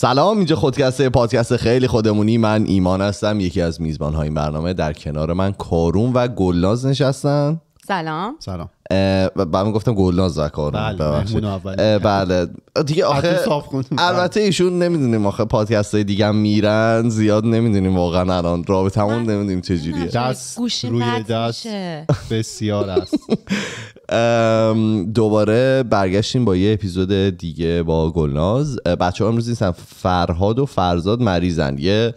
سلام اینجا خودکسته پادکست خیلی خودمونی من ایمان هستم یکی از میزبان های برنامه در کنار من کارون و گلناز نشستن سلام سلام بعد من گفتم گلناز و کارون بله بله دیگه آخه البته ایشون نمیدونیم آخه پادکست های دیگه میرن زیاد نمیدونیم واقعا الان همون نمیدونیم چجوریه دست روی دست بسیار است دوباره برگشتیم با یه اپیزود دیگه با گلناز بچه ها امروز نیستن فرهاد و فرزاد مریضن یه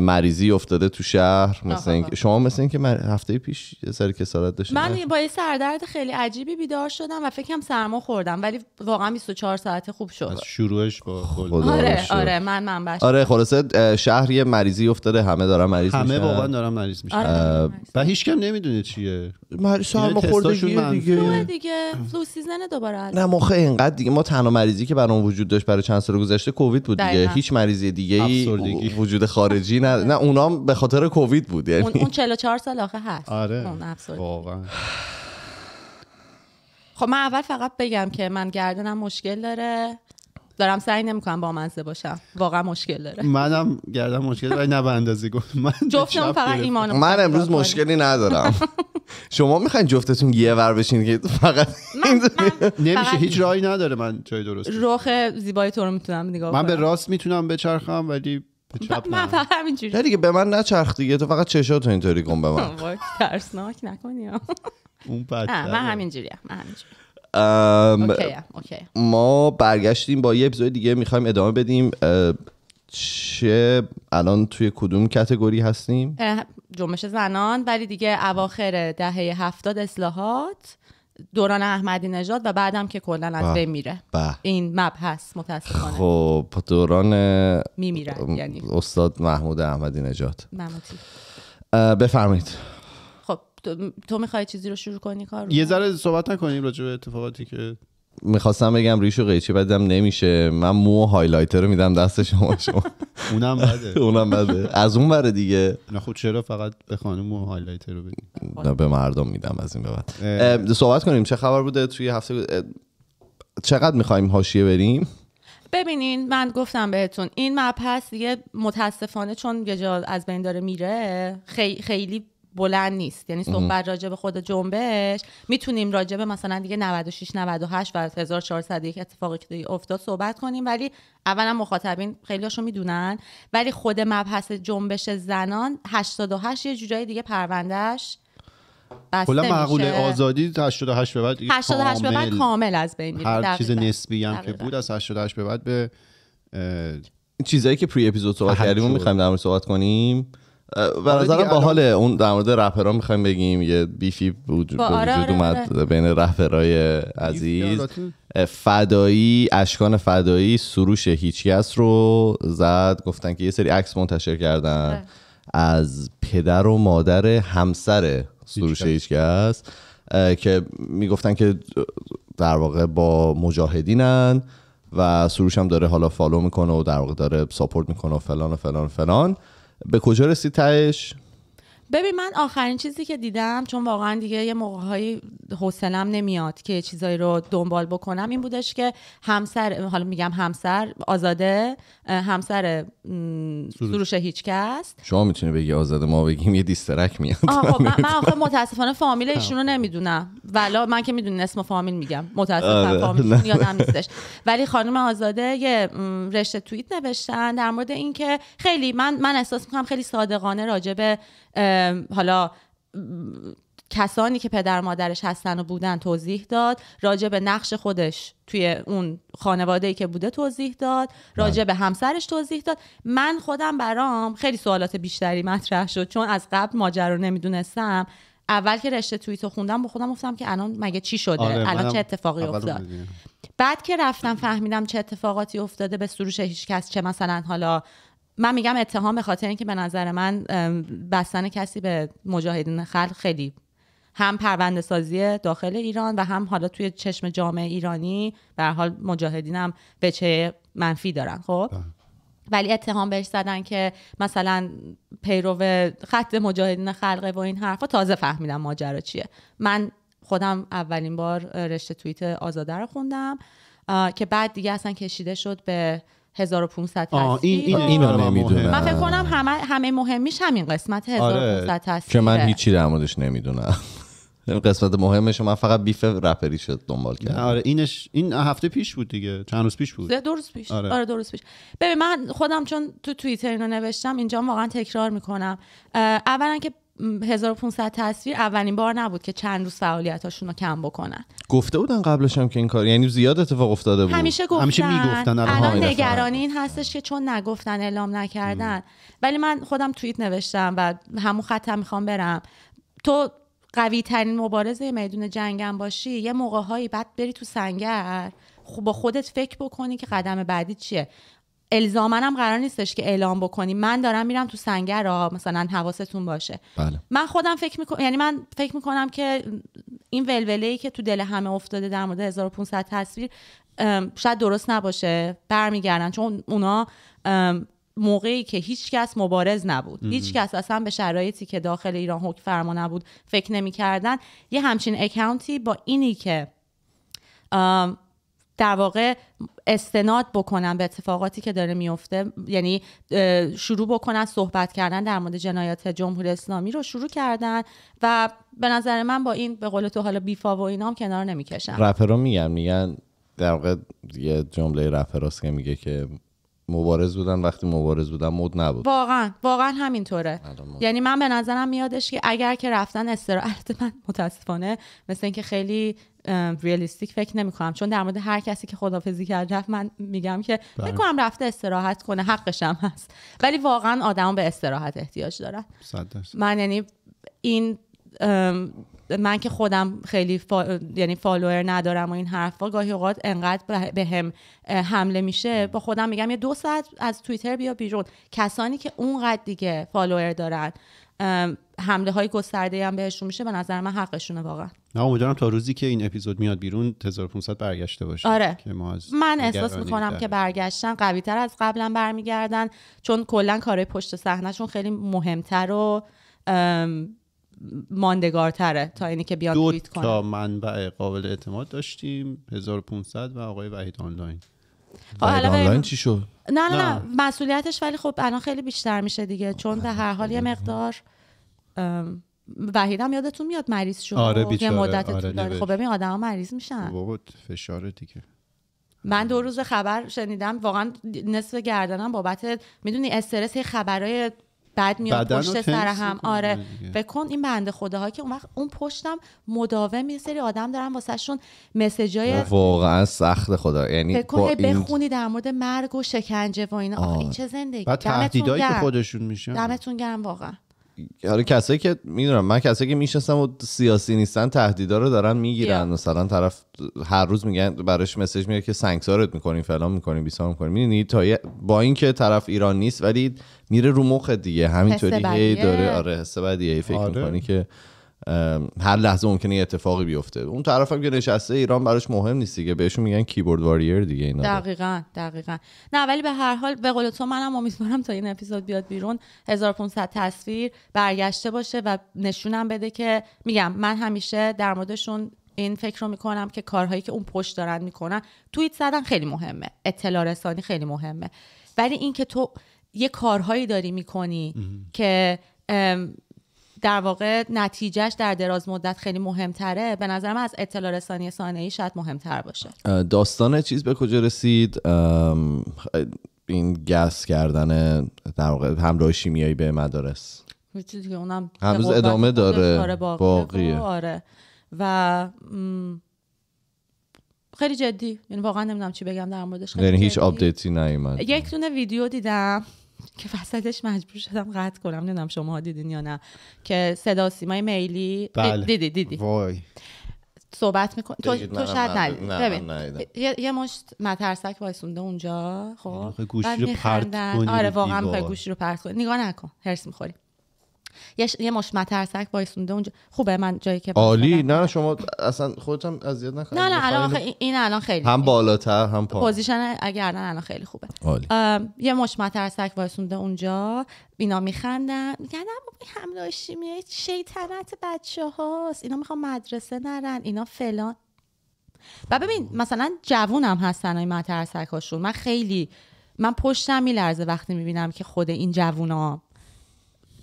مریضی افتاده تو شهر مثلا شما مثلا اینکه من هفته پیش یه سر کسالت داشتم من با یه سردرد خیلی عجیبی بیدار شدم و فکرم سرما خوردم ولی واقعا 24 ساعته خوب شد از شروعش با آره شد. آره من باشم آره خلاصه شهر یه مریضی افتاده همه دارن مریض همه واقعا دارن مریض میشن آره، و هیچ کم نمیدونه چیه مریض یعنی سرما خورده دیگه دیگه فلو سیزن دوباره نه مخه اینقدر دیگه ما تنها مریضی که برام وجود داشت برای چند سال گذشته کووید بود دیگه هیچ مریضی دیگه ای وجود خارجی نه آره. نه اونام به خاطر کووید بود یعنی اون 44 سال آخه هست آره واقعا خب من اول فقط بگم که من گردنم مشکل داره دارم سعی نمیکنم با منزه باشم واقعا مشکل داره منم گردم مشکل داره نه به اندازه گفت من جفتم فقط ایمان من امروز مشکلی ندارم شما میخواین جفتتون یه ور بشین که فقط نمیشه هیچ راهی نداره من جای درست روخ زیبای تو رو میتونم نگاه من به راست میتونم بچرخم ولی خب، من فقط همینجوری نه دیگه به من نچرخ دیگه تو فقط چشاتو اینطوری کن به من ترسناک نکنی اون من همینجوری من همینجوری ام اوکی. ما برگشتیم با یه اپیزود دیگه میخوایم ادامه بدیم چه الان توی کدوم کتگوری هستیم جنبش زنان ولی دیگه اواخر دهه هفتاد اصلاحات دوران احمدی نژاد و بعدم که کلا از بین میره این مبحث متاسفانه خب دوران میمیره یعنی استاد محمود احمدی نژاد بفرمایید خب تو میخوای چیزی رو شروع کنی کار یه ذره صحبت نکنیم راجع به اتفاقاتی که میخواستم بگم ریش و قیچی بدم نمیشه من مو هایلایتر رو میدم دست شما شما اونم بده اونم بده از اون بره دیگه نه خود چرا فقط به خانم مو هایلایتر رو نه به مردم میدم از این به بعد صحبت کنیم چه خبر بوده توی هفته چقدر میخوایم حاشیه بریم ببینین من گفتم بهتون این مبحث دیگه متاسفانه چون یه از بین داره میره خیلی بلند نیست یعنی صحبت راجع به خود جنبش میتونیم راجع به مثلا دیگه 96 98 و 1401 اتفاقی که افتاد صحبت کنیم ولی اولا مخاطبین خیلیاشو میدونن ولی خود مبحث جنبش زنان 88 یه جورای دیگه پروندهش کلا معقوله آزادی 88 به بعد 88 به بعد کامل از بین میره هر چیز نسبی هم که بود از 88 به بعد به چیزایی که پری اپیزود صحبت کردیم میخوایم در صحبت کنیم به نظرم با حال اون در مورد رپرها میخوایم بگیم یه بیفی بود وجود اومد آره. بین رپرای عزیز فدایی اشکان فدایی سروش هیچکس رو زد گفتن که یه سری عکس منتشر کردن آره. از پدر و مادر همسر سروش هیچکس که میگفتن که در واقع با مجاهدینن و سروش هم داره حالا فالو میکنه و در واقع داره ساپورت میکنه و فلان و فلان و فلان به کجا رسید تهش ببین من آخرین چیزی که دیدم چون واقعا دیگه یه موقع های حسنم نمیاد که چیزایی رو دنبال بکنم این بودش که همسر حالا میگم همسر آزاده همسر سروش هیچکس شما میتونی بگی آزاده ما بگیم یه دیسترک میاد خب من, من متاسفانه فامیل ایشونو نمیدونم ولی من که میدونم اسم فامیل میگم متاسفانه فامیل یادم نیستش ولی خانم آزاده یه رشته توییت نوشتن در مورد اینکه خیلی من من احساس میکنم خیلی صادقانه راجع حالا کسانی که پدر مادرش هستن و بودن توضیح داد راجع به نقش خودش توی اون خانواده ای که بوده توضیح داد راجع بله. به همسرش توضیح داد من خودم برام خیلی سوالات بیشتری مطرح شد چون از قبل ماجرا نمیدونستم اول که رشته توییت خوندم با خودم گفتم که الان مگه چی شده آره، الان چه اتفاقی افتاد بعد که رفتم فهمیدم چه اتفاقاتی افتاده به سروش هیچ کس چه مثلا حالا من میگم اتهام به خاطر اینکه به نظر من بستن کسی به مجاهدین خلق خیلی هم پرونده سازی داخل ایران و هم حالا توی چشم جامعه ایرانی به حال مجاهدین هم به چه منفی دارن خب بله. ولی اتهام بهش زدن که مثلا پیرو خط مجاهدین خلقه و این حرفا تازه فهمیدم ماجرا چیه من خودم اولین بار رشته توییت آزاده رو خوندم که بعد دیگه اصلا کشیده شد به 1500 تصویر این این اینو آره، نمیدونم من فکر کنم همه همه مهمیش همین قسمت 1500 آره. تصویر که من هیچی در موردش نمیدونم قسمت مهمش من فقط بیف رپری شد دنبال کردم آره اینش این هفته پیش بود دیگه چند روز پیش بود دو روز پیش آره, آره دو روز پیش ببین من خودم چون تو توییتر اینو نوشتم اینجا واقعا تکرار میکنم اولا که 1500 تصویر اولین بار نبود که چند روز فعالیتاشون رو کم بکنن گفته بودن قبلش هم که این کار یعنی زیاد اتفاق افتاده بود همیشه گفتن همیشه میگفتن الان نگرانی این هستش که چون نگفتن اعلام نکردن ولی من خودم توییت نوشتم و همون خطم میخوام برم تو قوی ترین مبارزه میدون جنگم باشی یه موقع هایی بعد بری تو سنگر خب با خودت فکر بکنی که قدم بعدی چیه الزامنم قرار نیستش که اعلام بکنی من دارم میرم تو سنگر را مثلا حواستون باشه بله. من خودم فکر میکنم یعنی من فکر میکنم که این ولوله ای که تو دل همه افتاده در مورد 1500 تصویر شاید درست نباشه برمیگردن چون اونا موقعی که هیچکس مبارز نبود هیچکس اصلا به شرایطی که داخل ایران حکم فرما نبود فکر نمیکردن یه همچین اکاونتی با اینی که در واقع استناد بکنم به اتفاقاتی که داره میفته یعنی شروع بکنن صحبت کردن در مورد جنایات جمهوری اسلامی رو شروع کردن و به نظر من با این به قول تو حالا بیفا و اینا هم کنار نمیکشن رپرو میگن میگن در واقع یه جمله رپراست که میگه که مبارز بودن وقتی مبارز بودن مد نبود واقعا واقعا همینطوره یعنی من به نظرم میادش که اگر که رفتن استراحت من متاسفانه مثل اینکه خیلی ریالیستیک فکر نمی کنم چون در مورد هر کسی که خدافزی کرد رفت من میگم که بله. فکر کنم رفته استراحت کنه حقش هم هست ولی واقعا آدم به استراحت احتیاج دارن من یعنی این من که خودم خیلی فا... یعنی فالوور ندارم و این حرفا گاهی اوقات انقدر به هم حمله میشه با خودم میگم یه دو ساعت از توییتر بیا بیرون کسانی که اونقدر دیگه فالوور دارن حمله های گسترده هم بهشون میشه به نظر من حقشونه واقعا نه امیدوارم تا روزی که این اپیزود میاد بیرون 1500 برگشته باشه آره که من احساس میکنم که برگشتن قوی تر از قبلا برمیگردن چون کلا کارهای پشت صحنهشون خیلی مهمتر و ماندگارتره تا اینی که بیان توییت کنن دو تا منبع قابل اعتماد داشتیم 1500 و آقای وحید آنلاین خب، وحید آنلاین چی شد نه نه, نه. مسئولیتش ولی خب الان خیلی بیشتر میشه دیگه چون به هر حال یه آره. مقدار وحید هم یادتون میاد مریض شد آره یه مدت آره خب مریض میشن بابت فشار دیگه من دو روز خبر شنیدم واقعا نصف گردنم بابت میدونی استرس خبرای بعد میاد پشت سر هم آره بکن این بنده خداها که اون وقت اون پشتم مداوم یه سری آدم دارن واسهشون های واقعا سخت خدا یعنی بکن بخونی در مورد مرگ و شکنجه و اینا این چه زندگی بعد تهدیدایی که خودشون میشن دمتون گرم واقعا حالا کسایی که میدونم من کسایی که میشناسم و سیاسی نیستن تهدیدا رو دارن میگیرن مثلا طرف هر روز میگن براش مسج میاد که سنگسارت میکنین فلان میکنیم بیسار میکنین میدونی تا با اینکه طرف ایران نیست ولی میره رو مخ دیگه همینطوری هی داره آره حس بدیه فکر آره. میکنی که هر لحظه ممکنه اتفاقی بیفته اون طرف هم که نشسته ایران براش مهم نیست دیگه بهشون میگن کیبورد واریر دیگه اینا دقیقا دقیقا نه ولی به هر حال به تو منم امیدوارم تا این اپیزود بیاد بیرون 1500 تصویر برگشته باشه و نشونم بده که میگم من همیشه در موردشون این فکر رو میکنم که کارهایی که اون پشت دارن میکنن توییت زدن خیلی مهمه اطلاع رسانی خیلی مهمه ولی اینکه تو یه کارهایی داری میکنی که در واقع نتیجهش در دراز مدت خیلی مهمتره به نظر از اطلاع رسانی سانه شاید مهمتر باشه داستان چیز به کجا رسید این گس کردن در واقع همراه شیمیایی به مدارس چیزی اونم هنوز ادامه داره آره، باقیه آره و خیلی جدی یعنی واقعا نمیدونم چی بگم در موردش یعنی هیچ آپدیتی نیومد یک دونه ویدیو دیدم که وسطش مجبور شدم قطع کنم نمیدونم شما دیدین یا نه که صدا سیمای میلی بله. دیدی دیدی وای صحبت میکن تو, تو شاید نه ببین یه،, یه مشت مترسک وایسونده اونجا خب گوشی رو پرت آره واقعا به گوشی رو پرت کنی نگاه نکن هرس میخوریم یه, یه مش مترسک وایسونده اونجا خوبه من جایی که عالی نه شما اصلا خودتم اذیت نکن نه نه الان این الان خیلی هم بالاتر هم پایین پوزیشن اگر الان خیلی خوبه یه مش مترسک وایسونده اونجا اینا میخندن میگن اما حمله شیطنت بچه هاست اینا میخوان مدرسه نرن اینا فلان و ببین مثلا جوونم هستن این مترسک هاشون من خیلی من پشتم میلرزه وقتی میبینم که خود این جوونا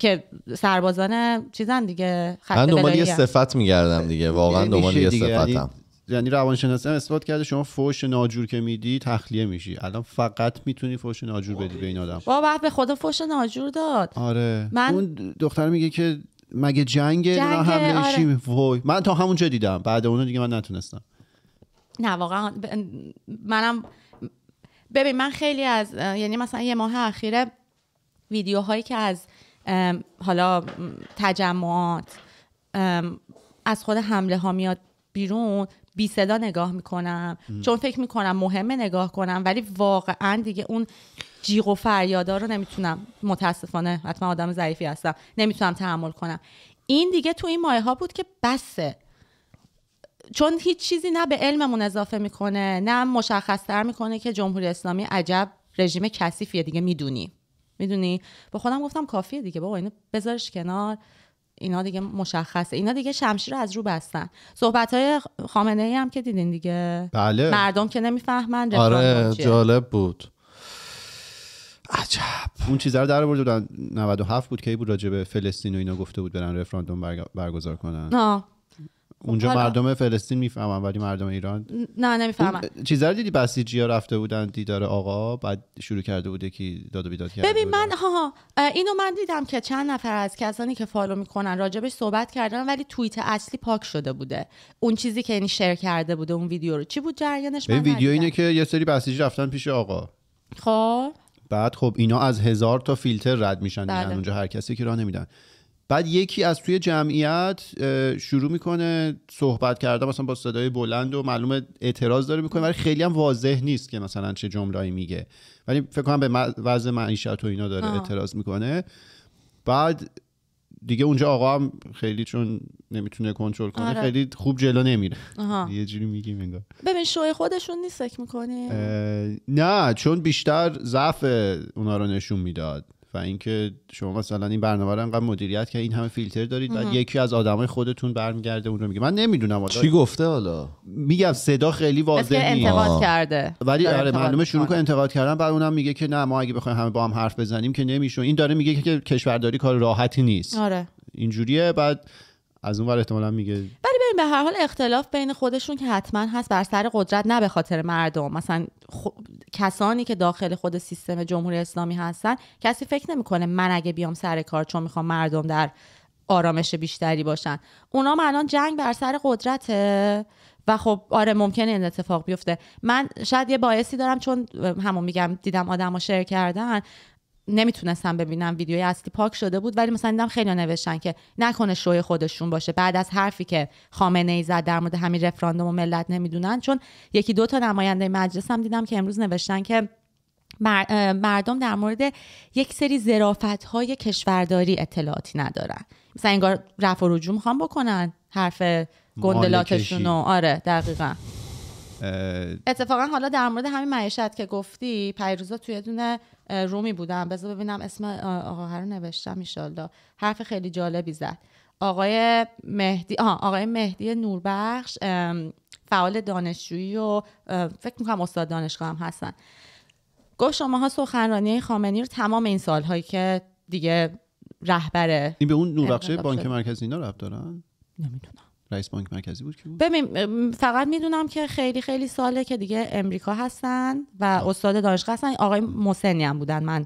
که سربازان چیزن دیگه خط من دنبال یه صفت میگردم دیگه واقعا یعنی دنبال یه یعنی صفتم یعنی روانشناسی هم اثبات کرده شما فوش ناجور که میدی تخلیه میشی الان فقط میتونی فوش ناجور بدی به این آدم بابا به خدا فوش ناجور داد آره من... اون دختر میگه که مگه جنگ, هم آره. وای من تا همونجا دیدم بعد اونو دیگه من نتونستم نه واقعا منم ببین من خیلی از یعنی مثلا یه ماه اخیره ویدیوهایی که از حالا تجمعات از خود حمله ها میاد بیرون بی صدا نگاه میکنم چون فکر میکنم مهمه نگاه کنم ولی واقعا دیگه اون جیغ و فریادا رو نمیتونم متاسفانه حتما آدم ضعیفی هستم نمیتونم تحمل کنم این دیگه تو این ماه ها بود که بسه چون هیچ چیزی نه به علممون اضافه میکنه نه مشخصتر میکنه که جمهوری اسلامی عجب رژیم کثیفیه دیگه میدونیم میدونی با خودم گفتم کافیه دیگه بابا اینو بذارش کنار اینا دیگه مشخصه اینا دیگه شمشیر رو از رو بستن صحبت های خامنه ای هم که دیدین دیگه بله. مردم که نمیفهمن آره جالب بود عجب اون چیزا رو در آورده بودن 97 بود که ای بود راجع به فلسطین و اینا گفته بود برن رفراندوم برگزار کنن آه. خب، اونجا مردم فلسطین میفهمن ولی مردم ایران نه نمیفهمن چیزا رو دیدی بسیجی رفته بودن دیدار آقا بعد شروع کرده بوده که داد و بیداد کرده ببین من ها, ها اینو من دیدم که چند نفر از کسانی که فالو میکنن راجبش صحبت کردن ولی توییت اصلی پاک شده بوده اون چیزی که یعنی شیر کرده بوده اون ویدیو رو چی بود جریانش من ویدیو اینه که یه سری بسیجی رفتن پیش آقا خب بعد خب اینا از هزار تا فیلتر رد میشن بله. اونجا هر کسی که راه نمیدن بعد یکی از توی جمعیت شروع میکنه صحبت کردن مثلا با صدای بلند و معلومه اعتراض داره میکنه ولی خیلی هم واضح نیست که مثلا چه جمله‌ای میگه ولی فکر کنم به وضع معیشت و اینا داره اعتراض میکنه بعد دیگه اونجا آقا هم خیلی چون نمیتونه کنترل کنه آره. خیلی خوب جلو نمیره یه جوری میگیم انگار ببین شوی خودشون نیست فکر نه چون بیشتر ضعف اونا رو نشون میداد و اینکه شما مثلا این برنامه رو انقدر مدیریت که این همه فیلتر دارید بعد یکی از آدمای خودتون برمیگرده اون رو میگه من نمیدونم چی گفته حالا میگم صدا خیلی واضح نیست انتقاد کرده ولی آره معلومه شروع کنه انتقاد کردن بعد اونم میگه که نه ما اگه بخوایم همه با هم حرف بزنیم که نمیشه این داره میگه که کشورداری کار راحتی نیست آره اینجوریه بعد از اون احتمالا میگه ولی به هر حال اختلاف بین خودشون که حتما هست بر سر قدرت نه به خاطر مردم مثلا کسانی که داخل خود سیستم جمهوری اسلامی هستن کسی فکر نمیکنه من اگه بیام سر کار چون میخوام مردم در آرامش بیشتری باشن اونا الان جنگ بر سر قدرته و خب آره ممکنه این اتفاق بیفته من شاید یه باعثی دارم چون همون میگم دیدم آدم ها کردن نمیتونستم ببینم ویدیوی اصلی پاک شده بود ولی مثلا دیدم خیلی نوشتن که نکنه شوی خودشون باشه بعد از حرفی که خامنه ای زد در مورد همین رفراندوم و ملت نمیدونن چون یکی دو تا نماینده مجلس هم دیدم که امروز نوشتن که مردم در مورد یک سری زرافت های کشورداری اطلاعاتی ندارن مثلا انگار رفع و رجوع میخوان بکنن حرف گندلاتشون آره دقیقا اتفاقا حالا در مورد همین معیشت که گفتی پیروزا توی دونه رومی بودم بذار ببینم اسم آقا رو نوشتم ایشالله حرف خیلی جالبی زد آقای مهدی آقای مهدی نوربخش فعال دانشجویی و فکر میکنم استاد دانشگاه هم هستن گفت شماها سخنرانی خامنی رو تمام این سالهایی که دیگه رهبره این به اون نوربخش بانک مرکزی اینا رفت دارن نمیدونم رئیس بانک مرکزی بود که بود فقط میدونم که خیلی خیلی ساله که دیگه امریکا هستن و استاد دانشگاه هستن آقای موسنی هم بودن من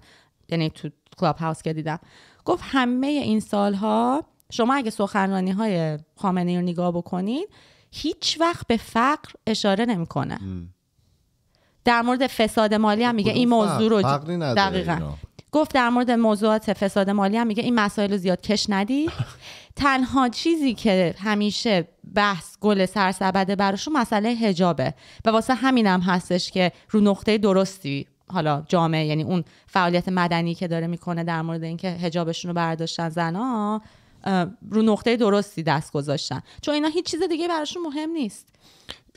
یعنی تو کلاب هاوس که دیدم گفت همه این سالها شما اگه سخنرانی های خامنه رو نگاه بکنید هیچ وقت به فقر اشاره نمیکنه در مورد فساد مالی هم میگه این موضوع رو دقیقا گفت در مورد موضوعات فساد مالی هم میگه این مسائل رو زیاد کش ندید تنها چیزی که همیشه بحث گل سرسبده براشون مسئله هجابه و واسه همینم هم هستش که رو نقطه درستی حالا جامعه یعنی اون فعالیت مدنی که داره میکنه در مورد اینکه هجابشون رو برداشتن زنها رو نقطه درستی دست گذاشتن چون اینا هیچ چیز دیگه براشون مهم نیست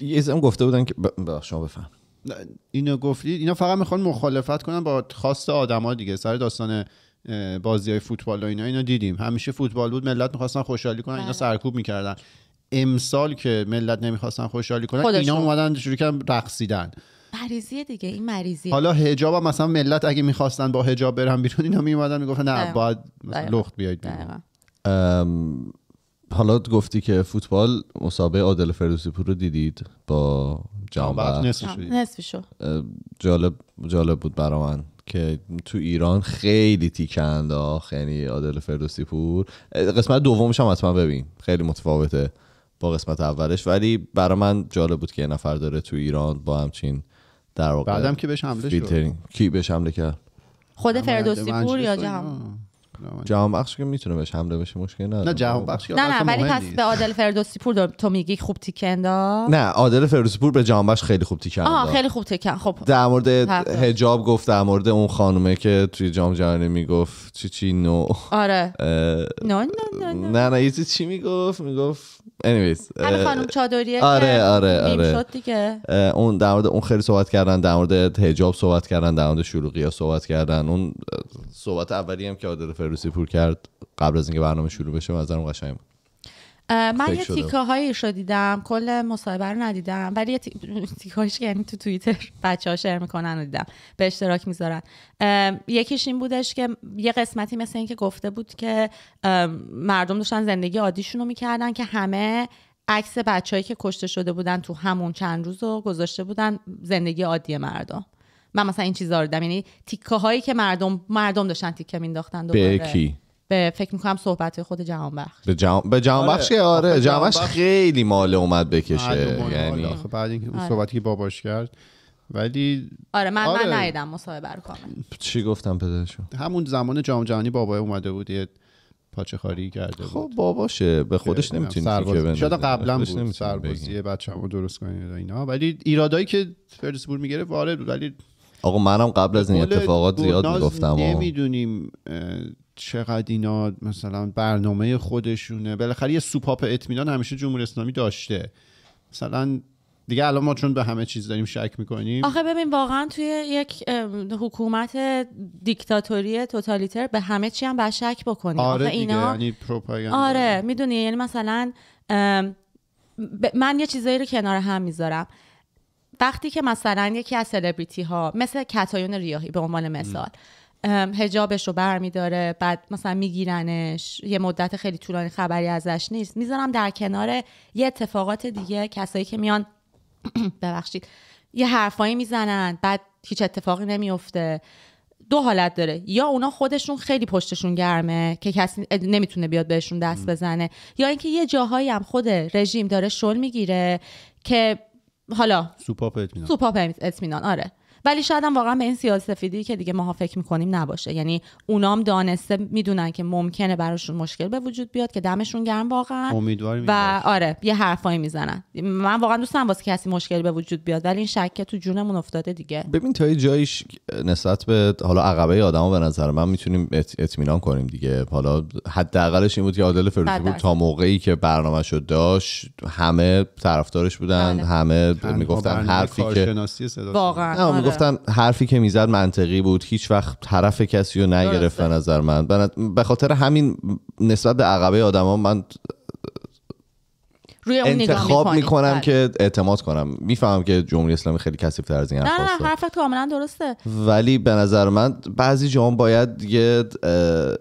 یه زمان گفته بودن که شما بفهم اینو گفتید اینا فقط میخوان مخالفت کنن با خواست آدما دیگه سر داستان بازی های فوتبال و اینا اینا دیدیم همیشه فوتبال بود ملت میخواستن خوشحالی کنن اینا بله. سرکوب میکردن امسال که ملت نمیخواستن خوشحالی کنن اینا اومدن شروع کردن رقصیدن مریضیه دیگه این مریضیه حالا حجاب مثلا ملت اگه میخواستن با حجاب برن بیرون اینا میومدن میگفتن نه باید لخت بیاید بیرون. حالا گفتی که فوتبال مسابقه عادل فردوسی پور رو دیدید با جام نصف جالب جالب بود برا من که تو ایران خیلی تیکه انداخت یعنی عادل فردوسی پور قسمت دومش هم حتما ببین خیلی متفاوته با قسمت اولش ولی برای من جالب بود که یه نفر داره تو ایران با همچین در واقع بعدم که بهش حمله شد کی بهش حمله کرد خود فردوسی پور یا جهان آره. جهان بخش که میتونه بهش حمله بشه مشکل نداره نه جهان بخش نه نه ولی پس به عادل فردوسی پور تو میگی خوب تیکندا نه عادل فردوسی پور به جهان بخش خیلی خوب تیک انداخت خیلی خوب تیک خب در مورد حجاب گفت در مورد اون خانومه که توی جام جهانی میگفت چی چی نو آره نه نه نه نه نه چی میگفت میگفت انیویز خانم چادریه آره آره آره دیگه اون در مورد اون خیلی صحبت کردن در مورد حجاب صحبت کردن در مورد شلوغی ها صحبت کردن اون صحبت اولی هم که عادل فروسی پور کرد قبل از اینکه برنامه شروع بشه از اون قشنگ بود من یه تیکه هایش رو دیدم کل مصاحبه رو ندیدم ولی یه تیکه هایش یعنی تو توییتر بچه ها شعر میکنن و دیدم به اشتراک میذارن یکیش این بودش که یه قسمتی مثل که گفته بود که مردم داشتن زندگی عادیشون رو میکردن که همه عکس بچههایی که کشته شده بودن تو همون چند روز رو گذاشته بودن زندگی عادی مردم من مثلا این چیزا رو دیدم یعنی تیکه هایی که مردم مردم داشتن تیکه مینداختن به فکر میکنم صحبت خود جهان بخش به جهان به جهان بخش آره, آره. جهان خیلی مال اومد بکشه یعنی بعد اینکه اون آره. صحبتی که باباش کرد ولی آره من آره. من نیدم مصاحبه رو کامل چی گفتم پدرشو همون زمان جام جهانی بابا اومده بود یه پاچه خاری کرده خب باباشه به خودش نمیتونی که شاید قبلا بود سربازی بچه‌مو درست کنید اینا ولی ایرادایی که فرسبور میگیره وارد ولی آقا منم قبل از این اتفاقات زیاد میگفتم نمیدونیم چقدر اینا مثلا برنامه خودشونه بالاخره یه سوپاپ اطمینان همیشه جمهوری اسلامی داشته مثلا دیگه الان ما چون به همه چیز داریم شک میکنیم آخه ببین واقعا توی یک حکومت دیکتاتوری توتالیتر به همه چی هم به شک بکنیم آره اینا... دیگه یعنی آره میدونی یعنی مثلا من یه چیزایی رو کنار هم میذارم وقتی که مثلا یکی از سلبریتی ها مثل کتایون ریاهی به عنوان مثال هجابش رو برمیداره بعد مثلا میگیرنش یه مدت خیلی طولانی خبری ازش نیست میذارم در کنار یه اتفاقات دیگه کسایی که میان ببخشید یه حرفایی میزنن بعد هیچ اتفاقی نمیفته دو حالت داره یا اونا خودشون خیلی پشتشون گرمه که کسی نمیتونه بیاد بهشون دست بزنه یا اینکه یه جاهایی هم خود رژیم داره شل میگیره که حالا سوپاپ سوپاپ اطمینان آره ولی شاید واقعا به این سیاسفیدی که دیگه ماها فکر میکنیم نباشه یعنی اونام دانسته میدونن که ممکنه براشون مشکل به وجود بیاد که دمشون گرم واقعا امیدواریم و آره یه حرفایی میزنن من واقعا دوستم واسه کسی مشکل به وجود بیاد ولی این شک تو جونمون افتاده دیگه ببین تا جایش نسبت به حالا عقبه آدما به نظر من میتونیم اطمینان کنیم دیگه حالا حداقلش این بود که عادل بود تا موقعی که برنامه شد داشت همه طرفدارش بودن آره. همه میگفتن حرفی که واقعا گفتن حرفی که میزد منطقی بود هیچ وقت طرف کسی رو نگرفت به نظر من به خاطر همین نسبت به عقبه آدما من انتخاب میکنم بله. که اعتماد کنم میفهمم که جمهوری اسلامی خیلی کثیف تر از این حرفاست نه نه حرفت کاملا درسته ولی به نظر من بعضی جوان باید یه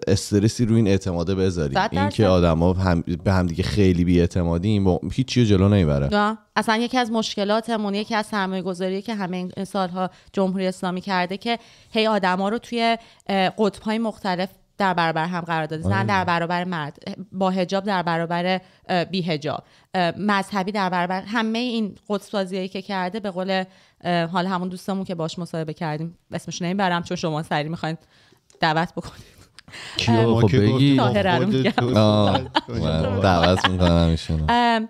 استرسی روی این اعتماده بذاری اینکه آدما هم به همدیگه خیلی این هیچ چیز جلو نمیبره اصلا یکی از مشکلاتمون یکی از سرمایه گذاری که همه سالها جمهوری اسلامی کرده که هی آدما رو توی های مختلف در برابر هم قرار داده آره. در برابر مرد با هجاب در برابر بی هجاب مذهبی در برابر همه این قدسازیایی که کرده به قول حال همون دوستمون که باش مصاحبه کردیم اسمش نمیبرم چون شما سری میخواین دعوت بکنید کیا خب بگی دعوت میکنم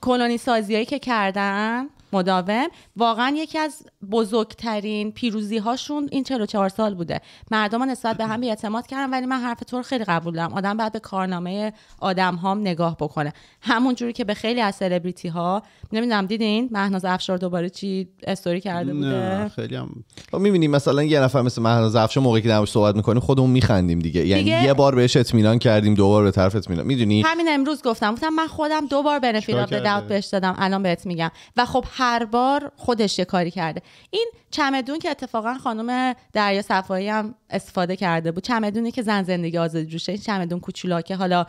کلونی سازیایی که کردن مداوم واقعا یکی از بزرگترین پیروزی هاشون این 44 سال بوده مردم نسبت به هم اعتماد کردن ولی من حرف تو رو خیلی قبول دارم آدم بعد به کارنامه آدم هام نگاه بکنه همونجوری که به خیلی از سلبریتی ها نمیدونم دیدین مهناز افشار دوباره چی استوری کرده بوده نه خیلی هم میبینیم مثلا یه نفر مثل مهناز افشار موقعی که داشت صحبت میکنیم خودمون می‌خندیم. دیگه. یعنی دیگه یعنی یه بار بهش اطمینان کردیم دوبار به طرف اطمینان میدونی همین امروز گفتم گفتم من خودم دو بار بنفیت به دادم بهش دادم الان بهت میگم و خب هر بار خودش یه کاری کرده این چمدون که اتفاقا خانم دریا صفایی هم استفاده کرده بود چمدونی که زن زندگی آزادی جوشه این چمدون که حالا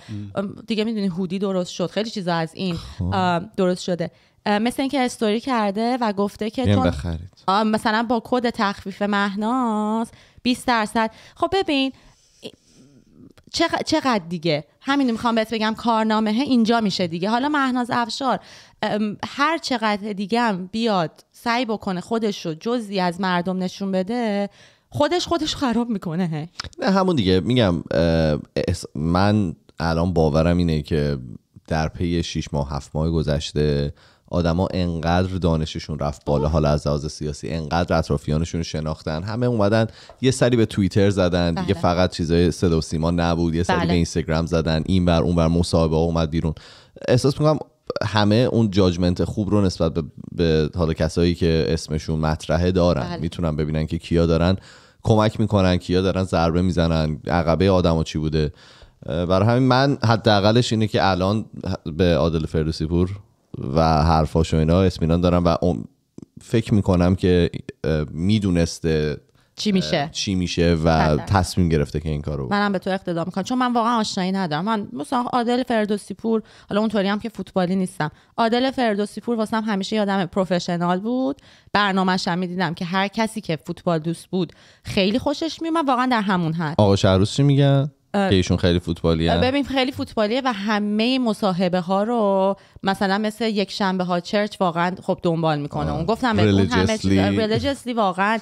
دیگه میدونی هودی درست شد خیلی چیزا از این خب. درست شده مثل اینکه استوری کرده و گفته که تو مثلا با کد تخفیف مهناز 20 درصد خب ببین چقدر دیگه همین میخوام بهت بگم کارنامه اینجا میشه دیگه حالا مهناز افشار هر چقدر دیگه هم بیاد سعی بکنه خودش رو جزی از مردم نشون بده خودش خودش خراب میکنه نه همون دیگه میگم من الان باورم اینه که در پی 6 ماه هفت ماه گذشته آدما انقدر دانششون رفت بالا حالا از لحاظ سیاسی انقدر اطرافیانشون شناختن همه اومدن یه سری به توییتر زدن دیگه بله. فقط چیزای صدا و سیما نبود یه سری به بله. اینستاگرام زدن این بر اون بر مصاحبه اومد بیرون احساس میکنم همه اون جاجمنت خوب رو نسبت به, به حالا کسایی که اسمشون مطرحه دارن بله. میتونن ببینن که کیا دارن کمک میکنن کیا دارن ضربه میزنن عقبه آدم چی بوده برای همین من حداقلش اینه که الان به عادل فردوسی پور و حرفاش و اینا اسمینان دارم و فکر میکنم که میدونسته چی میشه چی میشه و تصمیم گرفته که این کارو منم به تو اقتدا میکنم چون من واقعا آشنایی ندارم من مثلا عادل فردوسی پور حالا اونطوری هم که فوتبالی نیستم عادل فردوسی پور واسم همیشه یادم پروفشنال بود برنامه‌ش هم میدیدم که هر کسی که فوتبال دوست بود خیلی خوشش میومد واقعا در همون حد آقا شهروز چی میگن آره. که ایشون خیلی فوتبالیه ببین خیلی فوتبالیه و همه مصاحبه ها رو مثلا مثل یک شنبه ها چرچ واقعا خب دنبال میکنه اون گفتم اون همه واقعا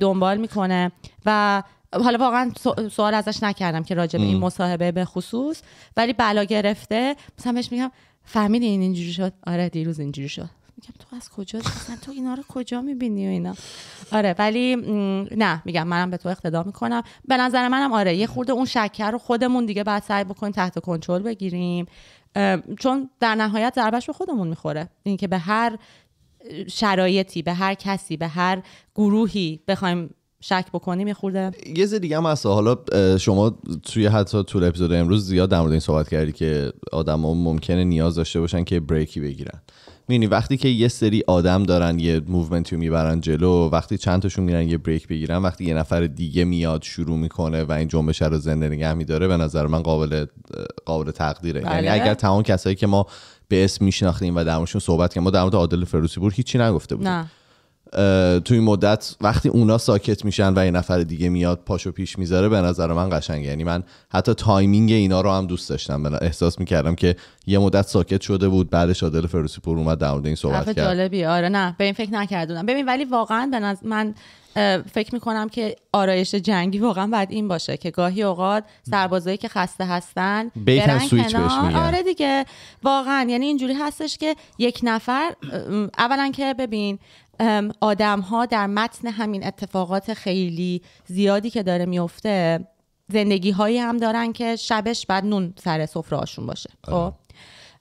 دنبال میکنه و حالا واقعا سوال ازش نکردم که راجع به این مصاحبه به خصوص ولی بلا گرفته مثلا بهش میگم فهمیدی این اینجوری شد آره دیروز اینجوری شد میگم تو از کجا تو اینا رو کجا میبینی و اینا آره ولی نه میگم منم به تو اقتدا میکنم به نظر منم آره یه خورده اون شکر رو خودمون دیگه بعد سعی بکنیم تحت کنترل بگیریم چون در نهایت ضربش به خودمون میخوره اینکه به هر شرایطی به هر کسی به هر گروهی بخوایم شک بکنیم یه خورده یه زی دیگه هم هست حالا شما توی حتی تو اپیزود امروز زیاد در مورد این صحبت کردی که آدما ممکنه نیاز داشته باشن که بریکی بگیرن میدونی وقتی که یه سری آدم دارن یه موومنتی رو میبرن جلو وقتی چند تاشون میرن یه بریک بگیرن وقتی یه نفر دیگه میاد شروع میکنه و این جنبش رو زنده نگه میداره به نظر من قابل قابل تقدیره یعنی بله. اگر تمام کسایی که ما به اسم میشناختیم و درمشون صحبت که ما در مورد عادل فروسی هیچی نگفته بودیم تو این مدت وقتی اونا ساکت میشن و یه نفر دیگه میاد پاشو پیش میذاره به نظر من قشنگه یعنی من حتی تایمینگ اینا رو هم دوست داشتم احساس میکردم که یه مدت ساکت شده بود بعدش عادل فروسی پور اومد در مورد این صحبت کرد جالبی آره نه به این فکر نکردونم ببین ولی واقعا به من فکر میکنم که آرایش جنگی واقعا باید این باشه که گاهی اوقات سربازایی که خسته هستن برن کنار آره دیگه واقعا یعنی اینجوری هستش که یک نفر اولا که ببین آدم ها در متن همین اتفاقات خیلی زیادی که داره میفته زندگی هایی هم دارن که شبش بعد نون سر سفره هاشون باشه خب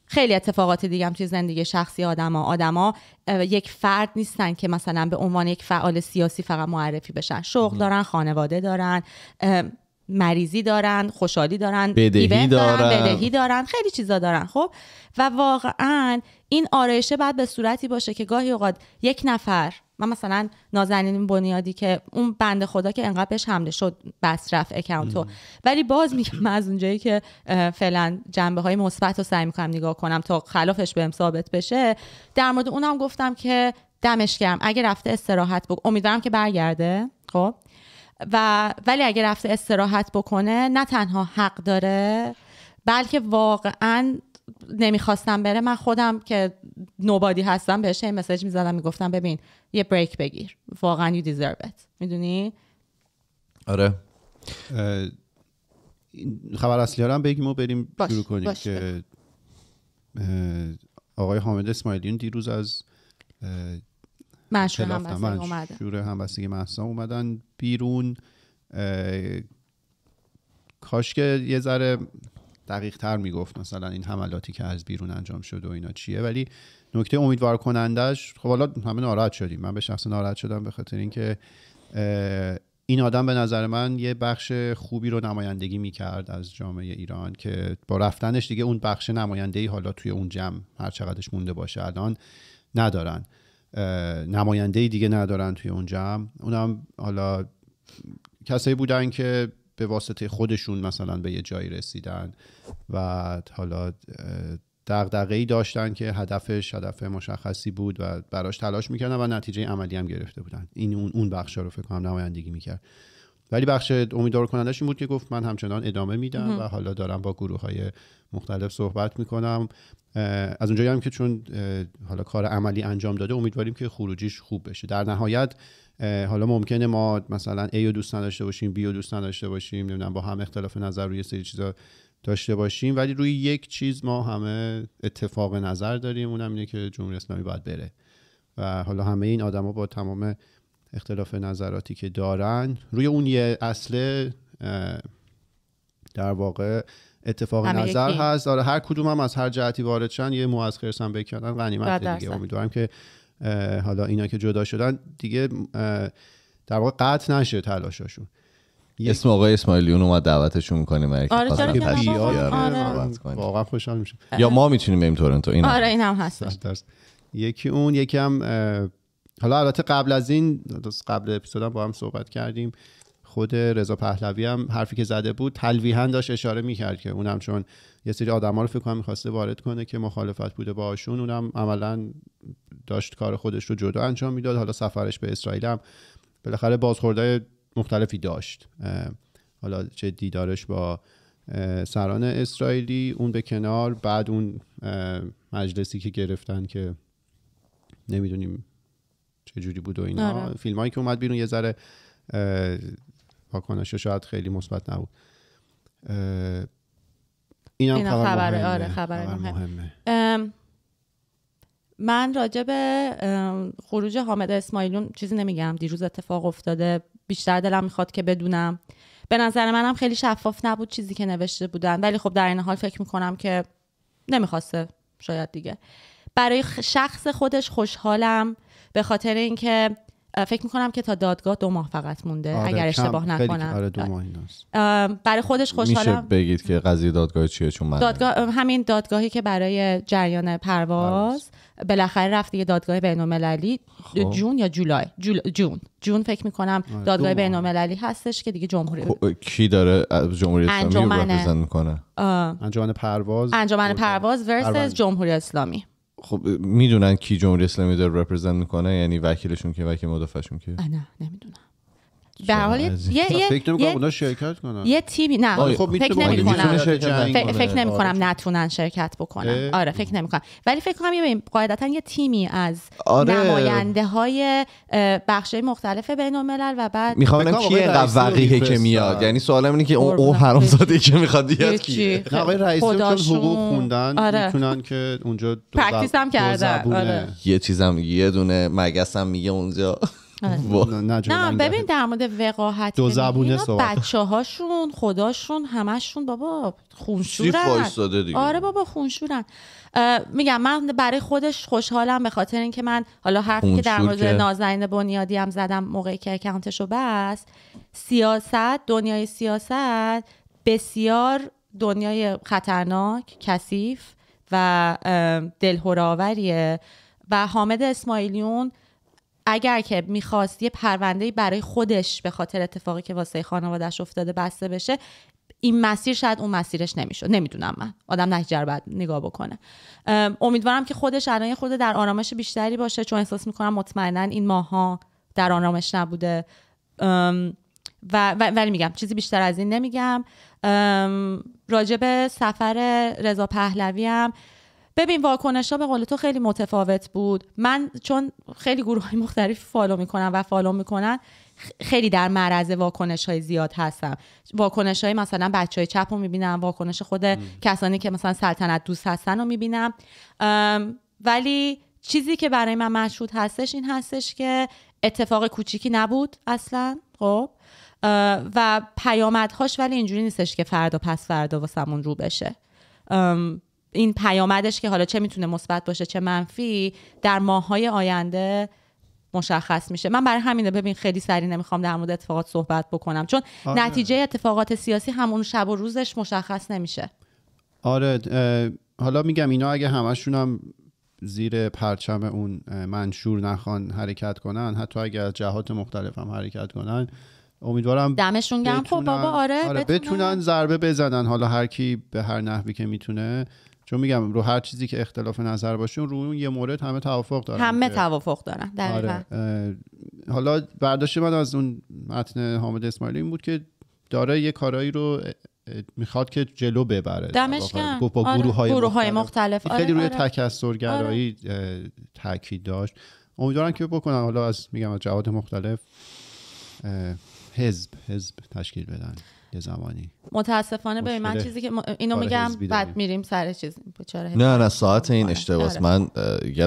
خیلی اتفاقات دیگه هم توی زندگی شخصی آدما آدما یک فرد نیستن که مثلا به عنوان یک فعال سیاسی فقط معرفی بشن شغل دارن خانواده دارن مریضی دارن خوشحالی دارن بدهی دارن. بدهی دارن خیلی چیزا دارن خب و واقعا این آرایشه بعد به صورتی باشه که گاهی اوقات یک نفر من مثلا نازنین بنیادی که اون بند خدا که انقدر بهش حمله شد بس رفت اکانتو ولی باز میگم از اونجایی که فعلا جنبه های مثبت رو سعی میکنم نگاه کنم تا خلافش به ثابت بشه در مورد اونم گفتم که دمش گرم اگه رفته استراحت بگو امیدوارم که برگرده خب و ولی اگه رفته استراحت بکنه نه تنها حق داره بلکه واقعا نمیخواستم بره من خودم که نوبادی هستم بهش این مسیج میزدم میگفتم ببین یه بریک بگیر واقعا یو دیزرو میدونی آره خبر اصلی هم بگیم و بریم شروع کنیم که آقای حامد اسماعیلیون دیروز از مشهور هم اومدن هم بستگی محسا اومدن بیرون کاش که یه ذره دقیق تر میگفت مثلا این حملاتی که از بیرون انجام شد و اینا چیه ولی نکته امیدوار کنندش خب حالا همه ناراحت شدیم من به شخص ناراحت شدم به خاطر اینکه این آدم به نظر من یه بخش خوبی رو نمایندگی میکرد از جامعه ایران که با رفتنش دیگه اون بخش ای حالا توی اون جمع هر چقدرش مونده باشه الان ندارن نماینده دیگه ندارن توی اون جمع اونم حالا کسایی بودن که به واسطه خودشون مثلا به یه جایی رسیدن و حالا دقدقه ای داشتن که هدفش هدف مشخصی بود و براش تلاش میکردن و نتیجه عملی هم گرفته بودن این اون بخش رو فکر کنم نمایندگی میکرد ولی بخش امیدوار کنندش این بود که گفت من همچنان ادامه میدم و حالا دارم با گروه های مختلف صحبت میکنم از اونجایی هم که چون حالا کار عملی انجام داده امیدواریم که خروجیش خوب بشه در نهایت حالا ممکنه ما مثلا A رو دوست نداشته باشیم بی و دوست نداشته باشیم نمیدونم با هم اختلاف نظر روی سری چیزا داشته باشیم ولی روی یک چیز ما همه اتفاق نظر داریم اونم اینه که جمهوری اسلامی باید بره و حالا همه این آدما با تمام اختلاف نظراتی که دارن روی اون یه اصل در واقع اتفاق نظر هست آره هر کدوم هم از هر جهتی وارد شن یه مو از خرسن بکردن غنیمت دیگه امیدوارم که حالا اینا که جدا شدن دیگه در واقع قطع نشه تلاشاشون اسم آقای اسماعیلیون اومد دعوتشون میکنیم آره, آره. آره، واقعا خوشحال میشه یا ما میتونیم بریم تورنتو این آره این هم هست یکی اون یکی هم حالا البته قبل از این قبل اپیزودم با هم صحبت کردیم خود رضا پهلوی هم حرفی که زده بود تلویحا داشت اشاره میکرد که اونم چون یه سری ها رو فکر کنم میخواسته وارد کنه که مخالفت بوده باشون اونم عملا داشت کار خودش رو جدا انجام میداد حالا سفرش به اسرائیل هم بالاخره بازخورده مختلفی داشت حالا چه دیدارش با سران اسرائیلی اون به کنار بعد اون مجلسی که گرفتن که نمیدونیم جوری بود و اینا آره. فیلم هایی که اومد بیرون یه ذره واکنش شاید خیلی مثبت نبود این اینا خبر, مهمه. آره خبر, مهمه. من راجع به خروج حامد اسماعیلون چیزی نمیگم دیروز اتفاق افتاده بیشتر دلم میخواد که بدونم به نظر منم خیلی شفاف نبود چیزی که نوشته بودن ولی خب در این حال فکر میکنم که نمیخواسته شاید دیگه برای شخص خودش خوشحالم به خاطر اینکه فکر میکنم که تا دادگاه دو ماه فقط مونده آره، اگر اشتباه نکنم آره برای خودش خوشحالم میشه بگید که قضیه دادگاه چیه چون من دادگاه همین دادگاهی که برای جریان پرواز بالاخره رفت دیگه دادگاه المللی خب. جون یا جولای جول... جون جون فکر میکنم آره، دادگاه المللی هستش که دیگه جمهوری خب، کی داره جمهوری اسلامی رو میکنه انجمن پرواز انجمن خب، پرواز ورسس جمهوری اسلامی خب میدونن کی جمهوری اسلامی داره رپرزنت میکنه یعنی وکیلشون که وکیل مدافعشون که نه نمیدونم به حال یه یه فکر نمی‌کنم اونا شرکت کنن یه تیمی نه خب فکر نمی‌کنم فکر نمی‌کنم نتونن شرکت بکنن آره فکر نمی‌کنم ولی فکر کنم ببین قاعدتا یه تیمی از آره. نماینده های بخش مختلف بین الملل و بعد میخوام ببینم کی اینقدر وقیه که میاد یعنی سوالم اینه که اون او حرامزاده که میخواد بیاد کی خب، آقای رئیس چون حقوق خوندن آره. میتونن که اونجا پرکتیس هم کردن آره. یه چیزم یه دونه مگسم میگه اونجا آره. نه, ببین در مورد وقاحت دو زبونه بچه هاشون خداشون همشون بابا خونشورن آره بابا خونشورن میگم من برای خودش خوشحالم به خاطر اینکه من حالا حرفی که در مورد نازنین بنیادی هم زدم موقعی که اکانتش رو بست سیاست دنیای سیاست بسیار دنیای خطرناک کثیف و دلهوراوریه و حامد اسماعیلیون اگر که میخواست یه پرونده برای خودش به خاطر اتفاقی که واسه خانوادهش افتاده بسته بشه این مسیر شاید اون مسیرش نمیشه نمیدونم من آدم نتیجه نگاه بکنه امیدوارم که خودش الان خود در آرامش بیشتری باشه چون احساس میکنم مطمئنا این ماها در آرامش نبوده و, و ولی میگم چیزی بیشتر از این نمیگم راجب سفر رضا پهلوی هم ببین واکنش ها به قول تو خیلی متفاوت بود من چون خیلی گروه های مختلف فالو میکنم و فالو میکنن خیلی در معرض واکنش های زیاد هستم واکنش های مثلا بچه های چپ رو میبینم واکنش خود کسانی که مثلا سلطنت دوست هستن رو میبینم ولی چیزی که برای من مشهود هستش این هستش که اتفاق کوچیکی نبود اصلا خب و پیامدهاش ولی اینجوری نیستش که فردا پس فردا واسمون رو بشه این پیامدش که حالا چه میتونه مثبت باشه چه منفی در ماهای آینده مشخص میشه من برای همینه ببین خیلی سری نمیخوام در مورد اتفاقات صحبت بکنم چون آره. نتیجه اتفاقات سیاسی همون شب و روزش مشخص نمیشه آره حالا میگم اینا اگه همشون هم زیر پرچم اون منشور نخوان حرکت کنن حتی اگر جهات مختلف هم حرکت کنن امیدوارم دمشون گرم خب بابا آره, آره، بتونن ضربه بزنن حالا هر کی به هر نحوی که میتونه چون میگم رو هر چیزی که اختلاف نظر باشه رو اون یه مورد همه توافق دارن همه توافق دارن آره، حالا برداشت من از اون متن حامد اسماعیلی این بود که داره یه کارایی رو میخواد که جلو ببره با آره، گروه های مختلف, های مختلف. آره. خیلی روی آره. تکثرگرایی تاکید داشت امیدوارم که بکنن حالا از میگم از جواد مختلف حزب حزب تشکیل بدن یه زمانی متاسفانه ببین من چیزی که اینو میگم بعد میریم سر چیز نه نه ساعت این آره. اشتباس آره. من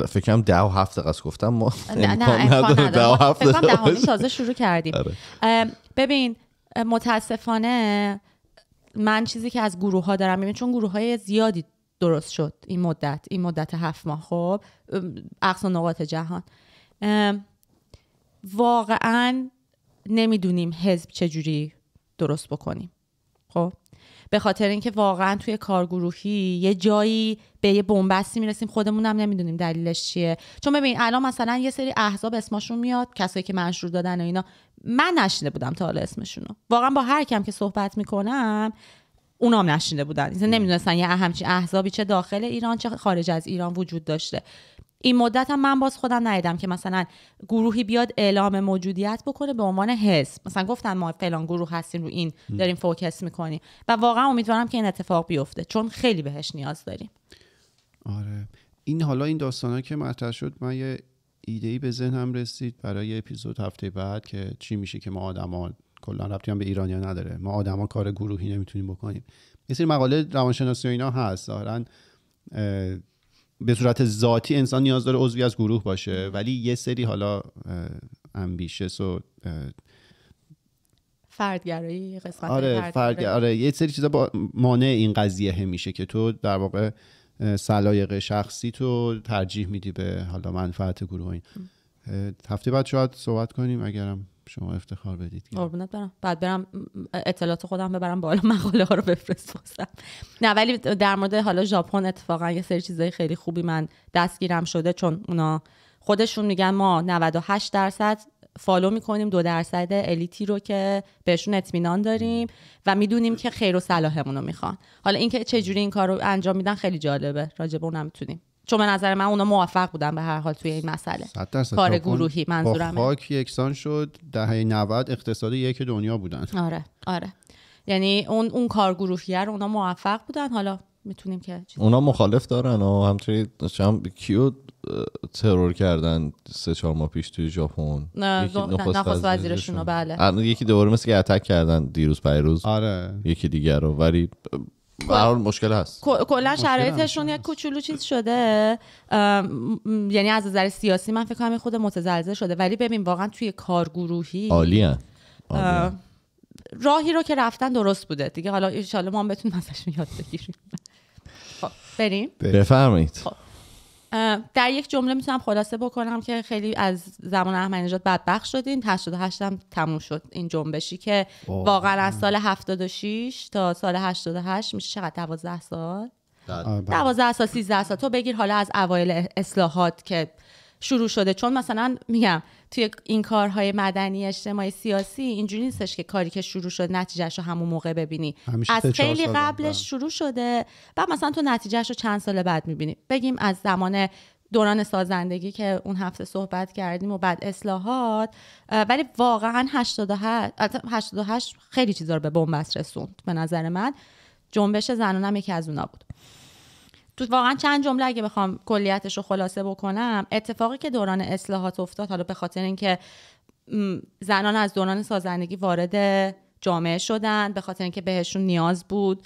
فکرم ده و هفت دقیقه گفتم ما نه نداره ده و هفت تازه شروع کردیم آره. ببین متاسفانه من چیزی که از گروه ها دارم ببین چون گروه های زیادی درست شد این مدت این مدت هفت ماه خب اقصا نقاط جهان واقعا نمیدونیم حزب چجوری درست بکنیم خب به خاطر اینکه واقعا توی کارگروهی یه جایی به یه بنبستی میرسیم خودمون هم نمیدونیم دلیلش چیه چون ببین الان مثلا یه سری احزاب اسمشون میاد کسایی که منشور دادن و اینا من نشینده بودم تا حالا اسمشونو واقعا با هر کم که صحبت میکنم اونام هم بودن. بودن نمیدونستن یه همچین احزابی چه داخل ایران چه خارج از ایران وجود داشته این مدت هم من باز خودم ندیدم که مثلا گروهی بیاد اعلام موجودیت بکنه به عنوان حس مثلا گفتن ما فلان گروه هستیم رو این داریم فوکس میکنیم و واقعا امیدوارم که این اتفاق بیفته چون خیلی بهش نیاز داریم آره این حالا این داستان ها که مطرح شد من یه ایده ای به ذهنم رسید برای اپیزود هفته بعد که چی میشه که ما آدما کلا ربطی هم به ایرانیا نداره ما آدما کار گروهی نمیتونیم بکنیم یه سری مقاله روانشناسی و اینا هست به صورت ذاتی انسان نیاز داره عضوی از گروه باشه ولی یه سری حالا امبیشس و فردگرایی آره, آره یه سری چیزا با مانع این قضیه میشه که تو در واقع سلایق شخصی تو ترجیح میدی به حالا منفعت گروه این هفته بعد شاید صحبت کنیم اگرم شما افتخار بدید قربونت برم بعد برم اطلاعات خودم ببرم بالا مقاله ها رو بفرستم نه ولی در مورد حالا ژاپن اتفاقا یه سری چیزای خیلی خوبی من دستگیرم شده چون اونا خودشون میگن ما 98 درصد فالو میکنیم دو درصد الیتی رو که بهشون اطمینان داریم و میدونیم که خیر و صلاحمون رو میخوان حالا اینکه چه جوری این کار رو انجام میدن خیلی جالبه راجبه اونم میتونیم چون به نظر من اونا موفق بودن به هر حال توی این مسئله کار گروهی منظورم با خاک یکسان شد دهه 90 اقتصاد یک دنیا بودن آره آره یعنی اون اون کار گروهیه رو اونا موفق بودن حالا میتونیم که اونا مخالف دارن و همچنین چم کیو ترور کردن سه چهار ماه پیش توی ژاپن نخست وزیرشون بله آره، یکی دوباره مثل که اتک کردن دیروز پیروز آره یکی دیگر رو ولی قرار خب. مشکل هست کلا شرایطشون یک کوچولو چیز شده یعنی از نظر سیاسی من فکر کنم خود متزلزل شده ولی ببین واقعا توی کارگروهی عالی راهی رو که رفتن درست بوده دیگه حالا ان ما هم بتونیم ازش یاد بگیریم خب، بریم بفرمایید خب. در یک جمله میتونم خلاصه بکنم که خیلی از زمان احمدی نژاد بدبخت شدین 88 هم تموم شد این جنبشی که واقعا از سال 76 تا سال 88 میشه چقدر 12 سال 12 سال 13 سال تو بگیر حالا از اوایل اصلاحات که شروع شده چون مثلا میگم توی این کارهای مدنی اجتماعی سیاسی اینجوری نیستش که کاری که شروع شد نتیجهش رو همون موقع ببینی از خیلی قبلش شروع شده و مثلا تو نتیجهش رو چند سال بعد میبینی بگیم از زمان دوران سازندگی که اون هفته صحبت کردیم و بعد اصلاحات ولی واقعا 88 88 خیلی چیزا رو به بنبست رسوند به نظر من جنبش زنانم یکی از اونا بود تو واقعا چند جمله اگه بخوام کلیتش رو خلاصه بکنم اتفاقی که دوران اصلاحات افتاد حالا به خاطر اینکه زنان از دوران سازندگی وارد جامعه شدن به خاطر اینکه بهشون نیاز بود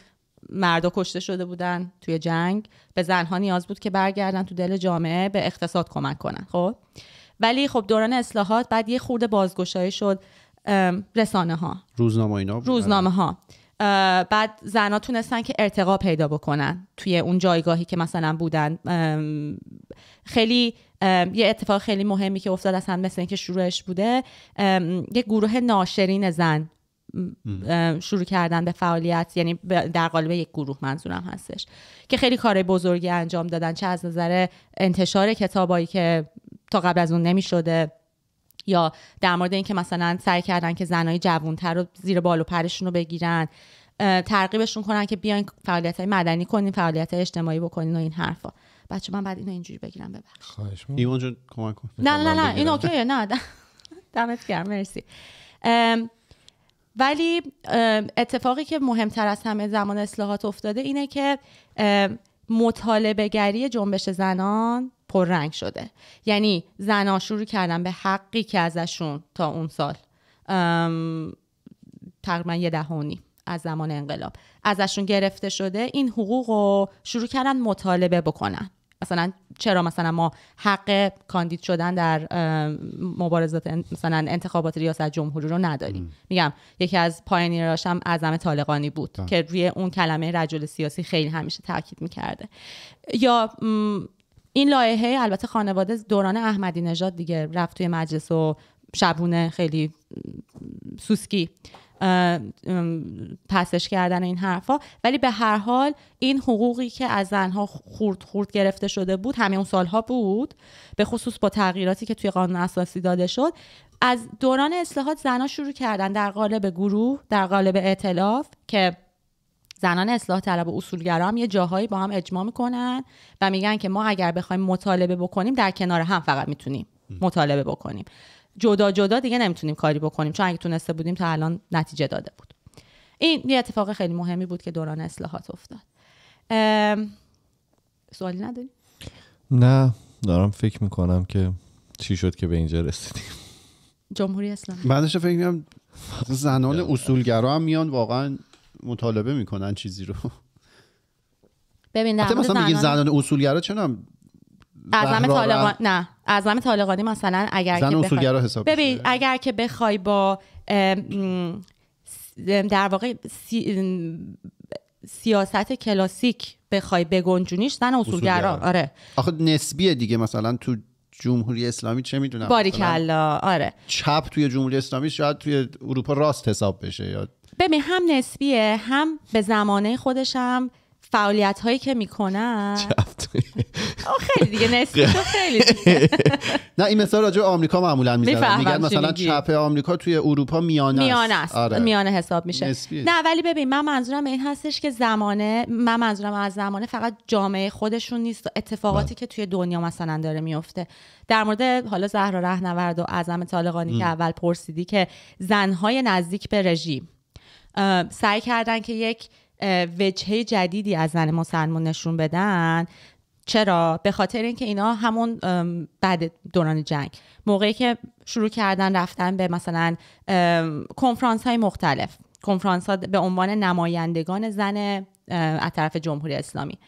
مردا کشته شده بودن توی جنگ به زنها نیاز بود که برگردن تو دل جامعه به اقتصاد کمک کنن خب ولی خب دوران اصلاحات بعد یه خورده بازگشایی شد رسانه ها روزنامه روزنامه ها بعد زنها تونستن که ارتقا پیدا بکنن توی اون جایگاهی که مثلا بودن خیلی یه اتفاق خیلی مهمی که افتاد اصلا مثل اینکه شروعش بوده یه گروه ناشرین زن شروع کردن به فعالیت یعنی در قالب یک گروه منظورم هستش که خیلی کار بزرگی انجام دادن چه از نظر انتشار کتابایی که تا قبل از اون نمی شده یا در مورد اینکه مثلا سعی کردن که زنای جوانتر رو زیر بال و پرشون رو بگیرن ترغیبشون کنن که بیاین فعالیت های مدنی کنین فعالیت های اجتماعی بکنین و این حرفا بچه من بعد اینو اینجوری بگیرم ببخش خواهش ایمان جون کمک کن نه نه نه این اوکیه نه دمت گرم مرسی ولی اتفاقی که مهمتر از همه زمان اصلاحات افتاده اینه که مطالبه گری جنبش زنان پررنگ شده یعنی زنا شروع کردن به حقی که ازشون تا اون سال تقریبا یه دهانی از زمان انقلاب ازشون گرفته شده این حقوق رو شروع کردن مطالبه بکنن مثلا چرا مثلا ما حق کاندید شدن در مبارزات مثلا انتخابات ریاست جمهوری رو نداریم میگم یکی از پایانیراش هم اعظم طالقانی بود بله. که روی اون کلمه رجل سیاسی خیلی همیشه تاکید میکرده یا این لایحه البته خانواده دوران احمدی نژاد دیگه رفت توی مجلس و شبونه خیلی سوسکی پسش کردن این حرفا ولی به هر حال این حقوقی که از زنها خورد خورد گرفته شده بود همه اون سالها بود به خصوص با تغییراتی که توی قانون اساسی داده شد از دوران اصلاحات زنها شروع کردن در قالب گروه در قالب اعتلاف که زنان اصلاح طلب و اصولگرا هم یه جاهایی با هم اجماع میکنن و میگن که ما اگر بخوایم مطالبه بکنیم در کنار هم فقط میتونیم مطالبه بکنیم جدا جدا دیگه نمیتونیم کاری بکنیم چون اگه تونسته بودیم تا الان نتیجه داده بود این یه اتفاق خیلی مهمی بود که دوران اصلاحات افتاد سوالی نداری؟ نه دارم فکر میکنم که چی شد که به اینجا رسیدیم جمهوری اسلامی بعدش فکر میکنم زنان اصولگرا هم میان واقعا مطالبه میکنن چیزی رو ببین در مثلا زنان... زنان اصولگرا چرا اعظم طالقان نه اعظم طالقانی مثلا اگر زن که بخوای... حساب ببین اگر که بخوای با در واقع سیاست کلاسیک بخوای بگنجونیش زن اصولگرا آره آخه نسبیه دیگه مثلا تو جمهوری اسلامی چه میدونم باریکلا آره چپ توی جمهوری اسلامی شاید توی اروپا راست حساب بشه یا ببین هم نسبیه هم به زمانه خودشم فعالیت هایی که میکنن خیلی دیگه نسبی خیلی نه این مثال راجع آمریکا معمولا میزنن میگن مثلا چپ آمریکا توی اروپا میانه میانه است آره. میانه حساب میشه نه ولی ببین من منظورم این هستش که زمانه من منظورم از زمانه فقط جامعه خودشون نیست اتفاقاتی بله. که توی دنیا مثلا داره میفته در مورد حالا زهرا رهنورد و اعظم طالقانی که اول پرسیدی که زنهای نزدیک به رژیم سعی کردن که یک وجهه جدیدی از زن مسلمان نشون بدن چرا به خاطر اینکه اینا همون بعد دوران جنگ موقعی که شروع کردن رفتن به مثلا کنفرانس های مختلف کنفرانس ها به عنوان نمایندگان زن از طرف جمهوری اسلامی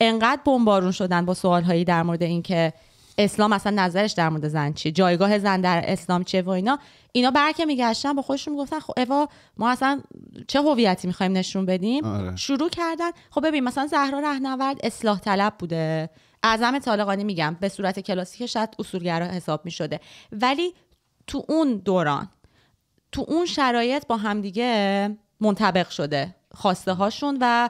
انقدر بمبارون شدن با سوال هایی در مورد اینکه اسلام اصلا نظرش در مورد زن چیه جایگاه زن در اسلام چیه و اینا اینا برکه میگشتن با خودشون میگفتن خب اوا ما اصلا چه هویتی میخوایم نشون بدیم آره. شروع کردن خب ببین مثلا زهرا رهنورد اصلاح طلب بوده اعظم طالقانی میگم به صورت کلاسیک شاید اصولگرا حساب میشده ولی تو اون دوران تو اون شرایط با همدیگه منطبق شده خواسته هاشون و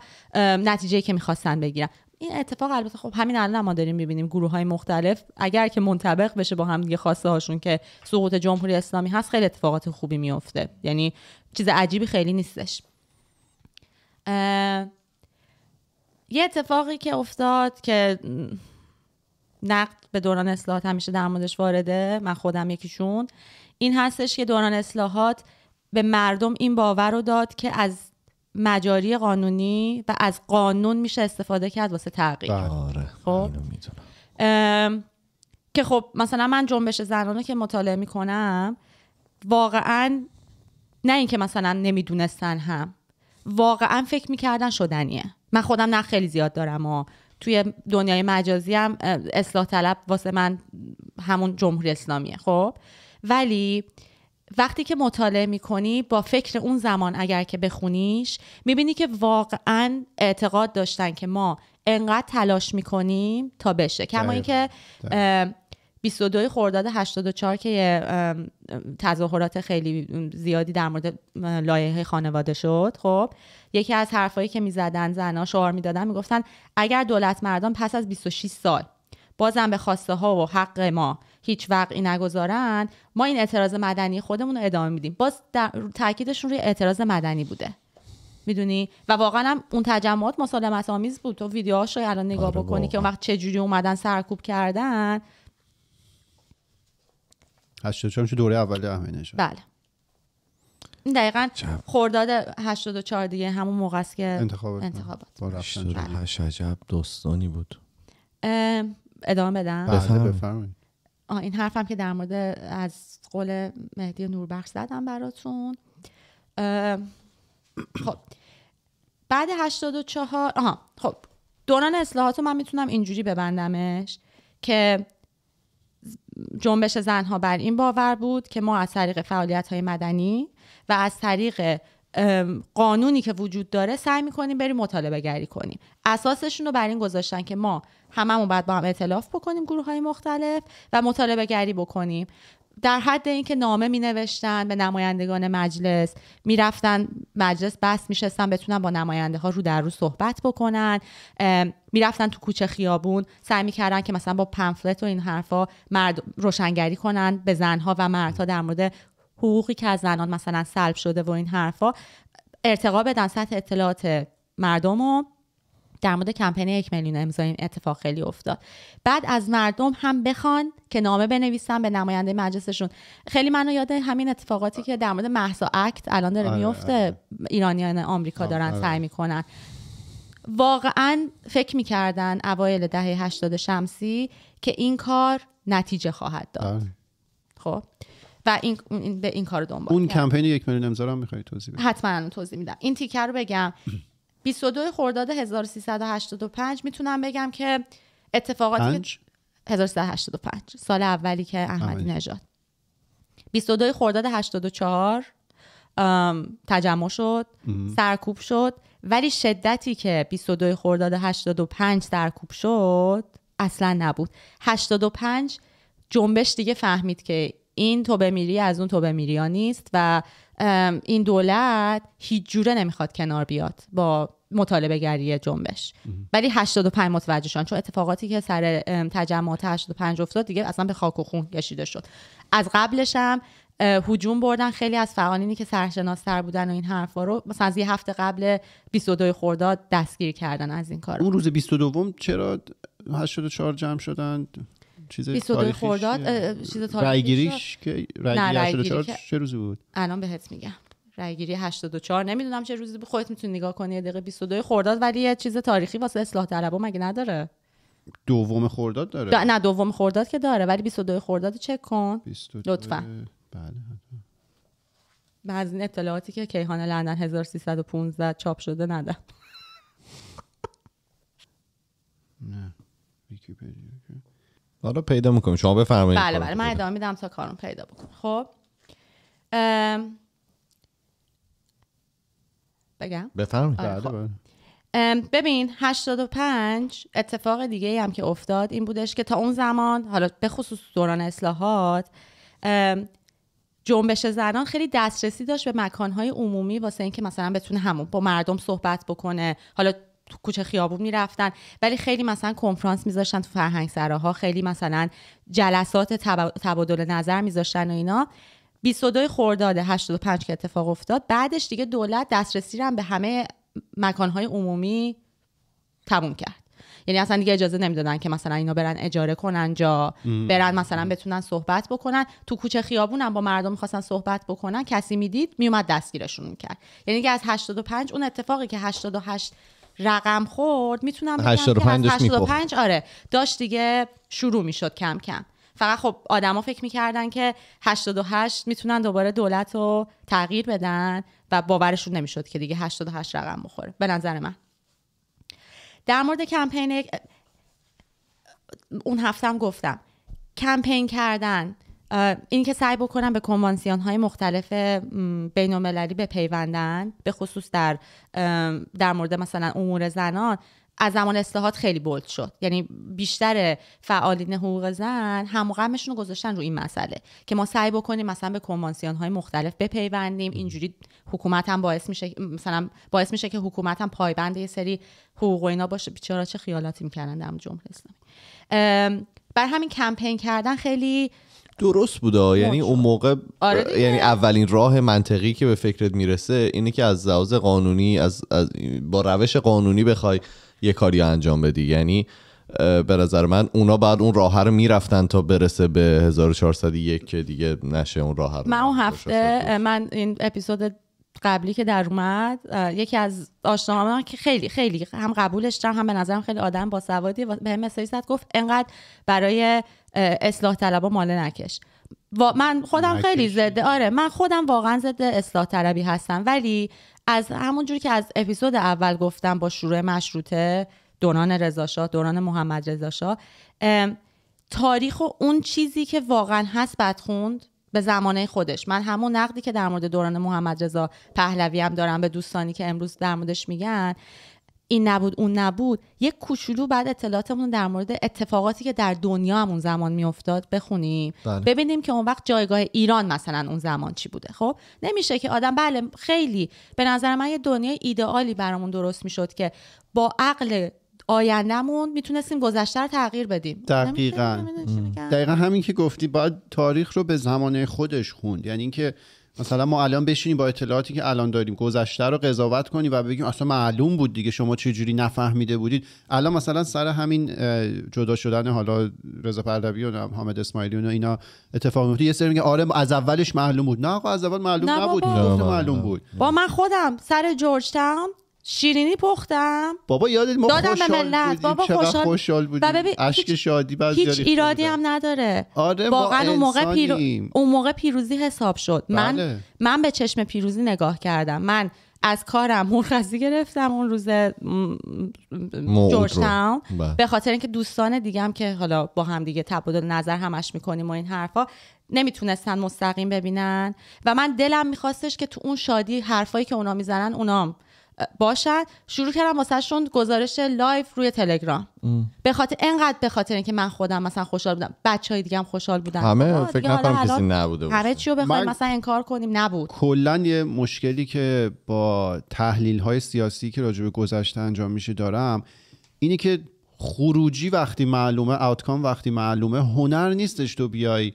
نتیجه که میخواستن بگیرن این اتفاق البته خب همین الان ما داریم میبینیم گروه های مختلف اگر که منطبق بشه با هم دیگه خواسته هاشون که سقوط جمهوری اسلامی هست خیلی اتفاقات خوبی میفته یعنی چیز عجیبی خیلی نیستش یه اتفاقی که افتاد که نقد به دوران اصلاحات همیشه در موردش وارده من خودم یکیشون این هستش که دوران اصلاحات به مردم این باور رو داد که از مجاری قانونی و از قانون میشه استفاده کرد واسه تغییر بله. آره خب که خب مثلا من جنبش زنانه که مطالعه میکنم واقعا نه اینکه مثلا نمیدونستن هم واقعا فکر میکردن شدنیه من خودم نه خیلی زیاد دارم و توی دنیای مجازی هم اصلاح طلب واسه من همون جمهوری اسلامیه خب ولی وقتی که مطالعه میکنی با فکر اون زمان اگر که بخونیش میبینی که واقعا اعتقاد داشتن که ما انقدر تلاش میکنیم تا بشه کما اینکه 22 خرداد 84 که تظاهرات خیلی زیادی در مورد لایه خانواده شد خب یکی از حرفایی که میزدن زنها شعار میدادن میگفتن اگر دولت مردان پس از 26 سال بازم به خواسته ها و حق ما هیچ وقعی نگذارن ما این اعتراض مدنی خودمون رو ادامه میدیم باز تاکیدشون روی اعتراض مدنی بوده میدونی و واقعا هم اون تجمعات مسالمت آمیز بود تو ویدیوهاش رو الان نگاه آره، بکنی که اون وقت چه اومدن سرکوب کردن هشتاد دوره اول احمدی بله این دقیقا خرداد 84 دیگه همون موقع است که انتخابات انتخابات عجب دوستانی بود ادامه بدم بله، بفرمایید آه این حرفم که در مورد از قول مهدی نوربخش زدم براتون خب بعد 84 آها خب دوران اصلاحات من میتونم اینجوری ببندمش که جنبش زنها بر این باور بود که ما از طریق فعالیت های مدنی و از طریق قانونی که وجود داره سعی میکنیم بریم مطالبه گری کنیم اساسشون رو بر این گذاشتن که ما هممون باید با هم اطلاف بکنیم گروه های مختلف و مطالبه گری بکنیم در حد اینکه نامه می نوشتن به نمایندگان مجلس میرفتن مجلس بس میشستن بتونن با نماینده ها رو در رو صحبت بکنن میرفتن تو کوچه خیابون سعی میکردن که مثلا با پنفلت و این حرفا مرد روشنگری کنن به زنها و مردها در مورد حقوقی که از زنان مثلا سلب شده و این حرفا ارتقا بدن سطح اطلاعات مردم و در مورد کمپین یک میلیون امضا اتفاق خیلی افتاد بعد از مردم هم بخوان که نامه بنویسن به نماینده مجلسشون خیلی منو یاد همین اتفاقاتی که در مورد محسا اکت الان داره آره، میفته آره. ایرانیان آمریکا دارن آره. سعی میکنن واقعا فکر میکردن اوایل دهه 80 شمسی که این کار نتیجه خواهد داد خب و این به این کار دنبال اون کمپین یک میلیون امضا رو میخوای توضیح بدی حتما توضیح میدم این تیکه رو بگم 22 خرداد 1385 میتونم بگم که اتفاقاتی که 1385 سال اولی که احمدی نژاد 22 خرداد 84 تجمع شد سرکوب شد ولی شدتی که 22 خرداد 85 سرکوب شد اصلا نبود 85 جنبش دیگه فهمید که این تو میری از اون تو میری ها نیست و این دولت هیچ جوره نمیخواد کنار بیاد با مطالبه گری جنبش ولی 85 متوجه شدن چون اتفاقاتی که سر تجمعات 85 افتاد دیگه اصلا به خاک و خون کشیده شد از قبلش هم هجوم بردن خیلی از فعالینی که سرشناستر بودن و این حرفا رو مثلا از یه هفته قبل 22 خرداد دستگیر کردن از این کار اون روز 22 چرا 84 جمع شدن چیز 22 خرداد چیز تاریخیش که چه روزی بود الان بهت میگم رایگیری 84 نمیدونم چه روزی بود خودت میتونی نگاه کنی دقیقه 22 خرداد ولی یه چیز تاریخی واسه اصلاح طلبا مگه نداره دوم خرداد داره دا... نه دوم خرداد که داره ولی 22 خرداد چک کن لطفا بله از این اطلاعاتی که کیهان لندن 1315 چاپ شده نده نه ویکیپدیا حالا پیدا میکنیم شما بفرمایید بله بله من ادامه میدم تا کارم پیدا بکنم خب بگم بفرمایید آره بله، خب. بله. ببین 85 اتفاق دیگه ای هم که افتاد این بودش که تا اون زمان حالا به خصوص دوران اصلاحات جنبش زنان خیلی دسترسی داشت به مکانهای عمومی واسه اینکه مثلا بتونه همون با مردم صحبت بکنه حالا تو کوچه خیابون میرفتن ولی خیلی مثلا کنفرانس میذاشتن تو فرهنگ سراها خیلی مثلا جلسات تبادل نظر میذاشتن و اینا 22 خرداد 85 که اتفاق افتاد بعدش دیگه دولت دسترسی هم به همه مکانهای عمومی تموم کرد یعنی اصلا دیگه اجازه نمیدادن که مثلا اینا برن اجاره کنن جا برن مثلا بتونن صحبت بکنن تو کوچه خیابون هم با مردم میخواستن صحبت بکنن کسی میدید میومد دستگیرشون میکرد یعنی که از 85 اون اتفاقی که 88 رقم خورد میتونم بگم 85 آره داشت دیگه شروع میشد کم کم فقط خب آدما فکر میکردن که 88 میتونن دوباره دولت رو تغییر بدن و باورشون نمیشد که دیگه 88 رقم بخوره به نظر من در مورد کمپین اون هفتم گفتم کمپین کردن این که سعی بکنم به کنوانسیون های مختلف بین المللی بپیوندن به خصوص در در مورد مثلا امور زنان از زمان اصلاحات خیلی بولد شد یعنی بیشتر فعالین حقوق زن هم رو گذاشتن رو این مسئله که ما سعی بکنیم مثلا به کنوانسیون های مختلف بپیوندیم اینجوری حکومت هم باعث میشه مثلا باعث میشه که حکومت هم پایبند یه سری حقوق و اینا باشه چرا چه خیالاتی میکردن در جمهوری اسلامی بر همین کمپین کردن خیلی درست بوده یعنی اون موقع آره یعنی اولین راه منطقی که به فکرت میرسه اینه که از لحاظ قانونی از, با روش قانونی بخوای یه کاری انجام بدی یعنی به نظر من اونا بعد اون راه رو میرفتن تا برسه به 1401 که دیگه نشه اون راه رو من اون هفته من این اپیزود قبلی که در اومد یکی از من که خیلی خیلی هم قبولش دارم هم به نظرم خیلی آدم با سوادی به گفت انقدر برای اصلاح طلبا ماله نکش و من خودم خیلی زده آره من خودم واقعا زده اصلاح طلبی هستم ولی از همون جور که از اپیزود اول گفتم با شروع مشروطه دوران رزاشا دوران محمد رزاشا تاریخ و اون چیزی که واقعا هست بدخوند به زمانه خودش من همون نقدی که در مورد دوران محمد رضا پهلوی هم دارم به دوستانی که امروز در موردش میگن این نبود اون نبود یک کوچولو بعد اطلاعاتمون در مورد اتفاقاتی که در دنیا هم اون زمان میافتاد بخونیم بله. ببینیم که اون وقت جایگاه ایران مثلا اون زمان چی بوده خب نمیشه که آدم بله خیلی به نظر من یه دنیای ایدئالی برامون درست میشد که با عقل آیندهمون میتونستیم گذشته رو تغییر بدیم دقیقا دقیقا همین که گفتی باید تاریخ رو به زمانه خودش خوند یعنی اینکه مثلا ما الان بشینیم با اطلاعاتی که الان داریم گذشته رو قضاوت کنیم و بگیم اصلا معلوم بود دیگه شما چه جوری نفهمیده بودید الان مثلا سر همین جدا شدن حالا رضا پهلوی و حامد اسماعیلی اینا اتفاق میفته یه سری میگه آره از اولش معلوم بود نه آقا از اول معلوم نبود معلوم بود با من خودم سر جورج تاون شیرینی پختم بابا یادت ما دادم خوشحال بابا خوشحال, خوشحال اشک شادی بعد هیچ ایرادی هم نداره آره واقعا اون موقع پیرو... اون موقع پیروزی حساب شد من بله. من به چشم پیروزی نگاه کردم من از کارم مرخصی گرفتم اون روز جورجتاون بله. به خاطر اینکه دوستان هم که حالا با هم دیگه تبادل نظر همش میکنیم و این حرفا نمیتونستن مستقیم ببینن و من دلم میخواستش که تو اون شادی حرفایی که اونا میزنن اونام باشد شروع کردم شون گزارش لایف روی تلگرام به خاطر اینقدر به خاطر اینکه من خودم مثلا خوشحال بودم های دیگه هم خوشحال بودن همه خب، فکر نکنم کسی نبوده همه چی رو بخوایم مثلا انکار کنیم نبود کلا یه مشکلی که با تحلیل های سیاسی که راجع به گذشته انجام میشه دارم اینی که خروجی وقتی معلومه آوتکام وقتی معلومه هنر نیستش تو بیای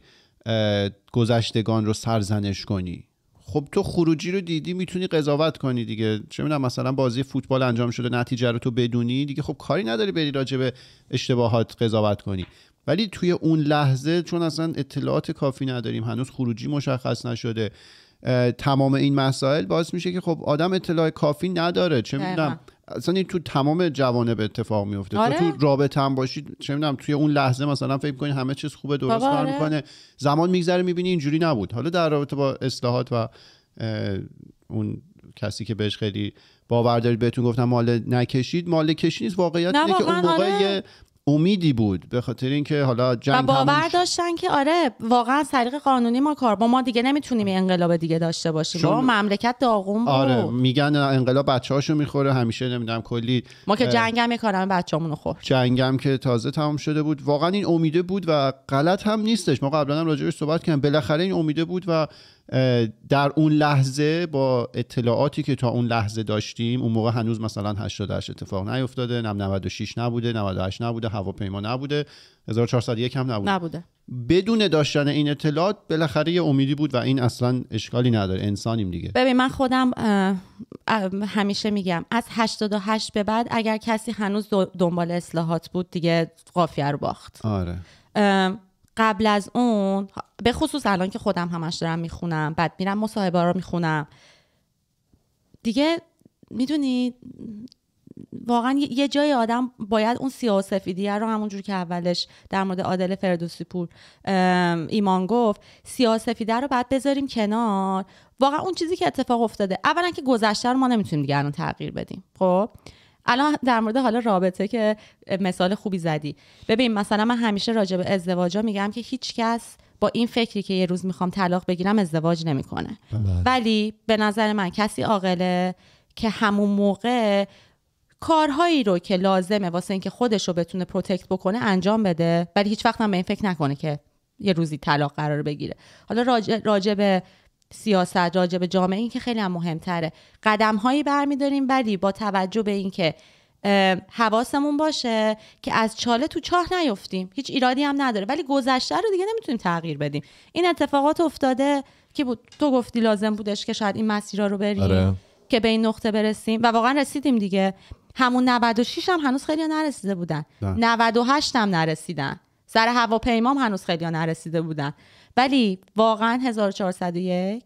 گذشتگان رو سرزنش کنی خب تو خروجی رو دیدی میتونی قضاوت کنی دیگه چه میدونم مثلا بازی فوتبال انجام شده نتیجه رو تو بدونی دیگه خب کاری نداری بری راجع به اشتباهات قضاوت کنی ولی توی اون لحظه چون اصلا اطلاعات کافی نداریم هنوز خروجی مشخص نشده تمام این مسائل باعث میشه که خب آدم اطلاع کافی نداره چه میدونم اصلا این تو تمام به اتفاق میفته آره؟ تو رابطه هم باشید چه میدونم توی اون لحظه مثلا فکر کنی همه چیز خوبه درست کار آره. میکنه زمان میگذره میبینی اینجوری نبود حالا در رابطه با اصلاحات و اون کسی که بهش خیلی باور دارید بهتون گفتم مال نکشید مال کشی نیست واقعیت اینه که اون موقع آره. یه امیدی بود به خاطر اینکه حالا جنگ و باور داشتن که آره واقعا سریق قانونی ما کار با ما دیگه نمیتونیم انقلاب دیگه داشته باشیم چون... با مملکت داغون بود آره میگن انقلاب بچه‌هاشو میخوره همیشه نمیدونم کلی ما که جنگم یه کارم همونو خور جنگم که تازه تمام شده بود واقعا این امیده بود و غلط هم نیستش ما قبلا هم راجعش صحبت کردیم بالاخره این امیده بود و در اون لحظه با اطلاعاتی که تا اون لحظه داشتیم اون موقع هنوز مثلا 88 اتفاق نیفتاده نم 96 نبوده 98 نبوده هواپیما نبوده 1401 هم نبوده نبوده بدون داشتن این اطلاعات بالاخره یه امیدی بود و این اصلا اشکالی نداره انسانیم دیگه ببین من خودم همیشه میگم از 88 به بعد اگر کسی هنوز دنبال اصلاحات بود دیگه قافیه رو باخت آره قبل از اون به خصوص الان که خودم همش دارم میخونم بعد میرم مصاحبه رو میخونم دیگه میدونی واقعا یه جای آدم باید اون سیاه و رو رو همونجور که اولش در مورد عادل فردوسی پور ایمان گفت سیاه رو باید بذاریم کنار واقعا اون چیزی که اتفاق افتاده اولا که گذشته رو ما نمیتونیم دیگه الان تغییر بدیم خب الان در مورد حالا رابطه که مثال خوبی زدی ببین مثلا من همیشه راجع به ازدواجا میگم که هیچ کس با این فکری که یه روز میخوام طلاق بگیرم ازدواج نمیکنه بله. ولی به نظر من کسی عاقله که همون موقع کارهایی رو که لازمه واسه اینکه خودش رو بتونه پروتکت بکنه انجام بده ولی هیچ وقت به این فکر نکنه که یه روزی طلاق قرار بگیره حالا راجع, راجع به سیاست راجع به جامعه این که خیلی هم مهمتره قدم هایی برمیداریم ولی با توجه به اینکه حواسمون باشه که از چاله تو چاه نیفتیم هیچ ایرادی هم نداره ولی گذشته رو دیگه نمیتونیم تغییر بدیم این اتفاقات افتاده که بود تو گفتی لازم بودش که شاید این مسیرها رو بریم آره. که به این نقطه برسیم و واقعا رسیدیم دیگه همون 96 هم هنوز خیلی نرسیده بودن ده. 98 هم نرسیدن سر هواپیمام هنوز خیلی ها نرسیده بودن ولی واقعا 1401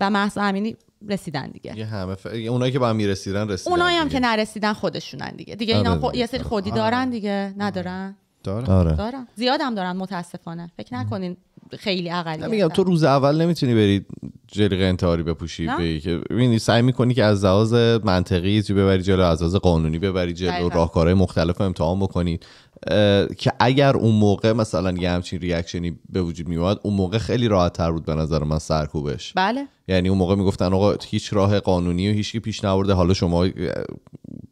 و محض امینی رسیدن دیگه یه همه اونایی که با هم میرسیدن رسیدن اونایی هم که نرسیدن خودشونن دیگه دیگه اینا آره، یه سری آره. خودی آره. دارن دیگه ندارن دارن دارن, دارن. زیاد هم دارن متاسفانه فکر نکنین خیلی اقلیت میگم تو روز اول نمیتونی بری جلیق انتحاری بپوشی به که سعی میکنی که از لحاظ منطقی تو ببری جلو از لحاظ قانونی ببری جلو راهکارهای مختلف امتحان بکنید که اگر اون موقع مثلا یه همچین ریاکشنی به وجود میومد اون موقع خیلی راحت تر بود به نظر من سرکوبش بله یعنی اون موقع میگفتن آقا هیچ راه قانونی و هیچی پیش نورده حالا شما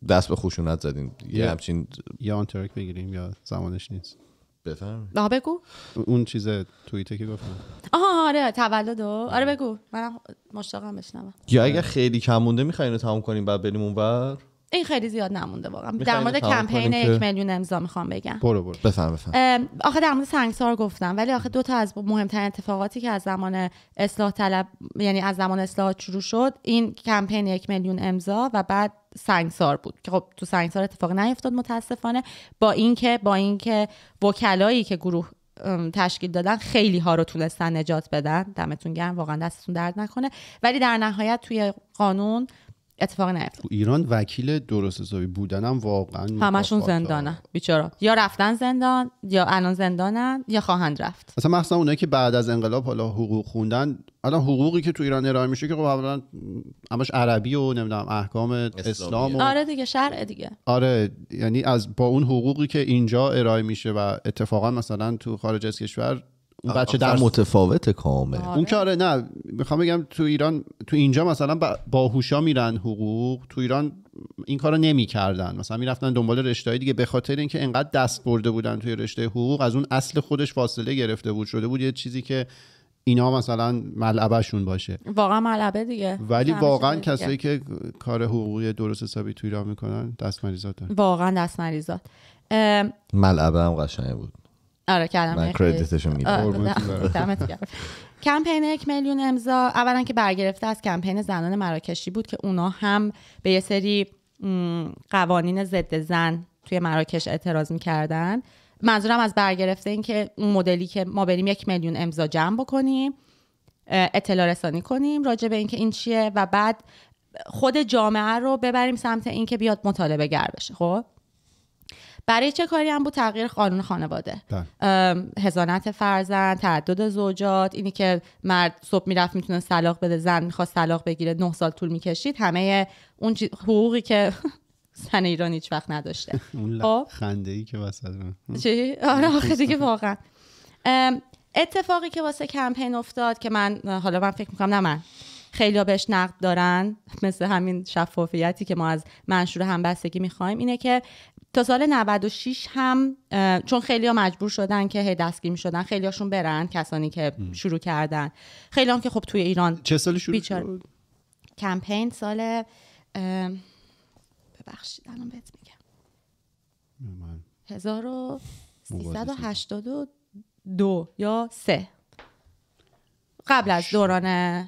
دست به خشونت زدین یه همچین یا انترک بگیریم یا زمانش نیست بفرمایید آه بگو اون چیز توییته که گفتم آها آره تولد آره بگو من مشتاقم بشنوم یا اگه خیلی کم مونده تموم کنیم بعد بریم اونور این خیلی زیاد نمونده واقعا در مورد کمپین یک میلیون امضا میخوام بگم برو برو بفهم آخه در مورد سنگسار گفتم ولی آخه دو تا از مهمترین اتفاقاتی که از زمان اصلاح طلب یعنی از زمان اصلاح شروع شد این کمپین یک میلیون امضا و بعد سنگسار بود که خب تو سنگسار اتفاق نیفتاد متاسفانه با اینکه با اینکه وکلایی که گروه تشکیل دادن خیلی ها رو تونستن نجات بدن دمتون گرم واقعا دستتون درد نکنه ولی در نهایت توی قانون اتفاق تو ایران وکیل درست حسابی بودنم واقعا همشون زندانه. بیچاره یا رفتن زندان یا الان زندانن یا خواهند رفت اصلا مخصوصا اونایی که بعد از انقلاب حالا حقوق خوندن حالا حقوقی که تو ایران ارائه میشه که خب همش عربی و نمیدونم احکام اسلام و... آره دیگه شرع دیگه آره یعنی از با اون حقوقی که اینجا ارائه میشه و اتفاقا مثلا تو خارج از کشور اون بچه در متفاوت کامه آره. اون که آره، نه میخوام بگم تو ایران تو اینجا مثلا باهوشا میرن حقوق تو ایران این کارو نمیکردن مثلا میرفتن دنبال رشته دیگه به خاطر اینکه انقدر دست برده بودن توی رشته حقوق از اون اصل خودش فاصله گرفته بود شده بود یه چیزی که اینا مثلا ملعبشون باشه واقعا ملعبه دیگه ولی واقعا کسایی که کار حقوقی درست حسابی تو ایران میکنن دست مریضات واقعا دست مریضات ملعبه هم قشنگه بود آره کردم من میدم آره، کمپین یک میلیون امضا اولا که برگرفته از کمپین زنان مراکشی بود که اونا هم به یه سری قوانین ضد زن توی مراکش اعتراض میکردن منظورم از برگرفته این که اون مدلی که ما بریم یک میلیون امضا جمع بکنیم اطلاع رسانی کنیم راجع به اینکه این چیه و بعد خود جامعه رو ببریم سمت اینکه بیاد مطالبه گر بشه خب برای چه کاری هم بود تغییر قانون خانواده هزانت بله. فرزند تعدد زوجات اینی که مرد صبح میرفت میتونه سلاخ بده زن میخواست سلاخ بگیره نه سال طول میکشید همه اون حقوقی که زن ایران هیچ وقت نداشته خب؟ خنده ای که واسه چی آره آخه دیگه واقعا اتفاقی که واسه کمپین افتاد که من حالا من فکر میکنم نه من خیلی بهش نقد دارن مثل همین شفافیتی که ما از منشور همبستگی میخوایم اینه که تا سال 96 هم چون خیلی ها مجبور شدن که دستگیر شدن خیلی هاشون برن کسانی که شروع کردن خیلی هم که خب توی ایران چه سال شروع شد؟ کمپین سال ببخشید الان بهت میگم 1382 یا 3 قبل از دوران یا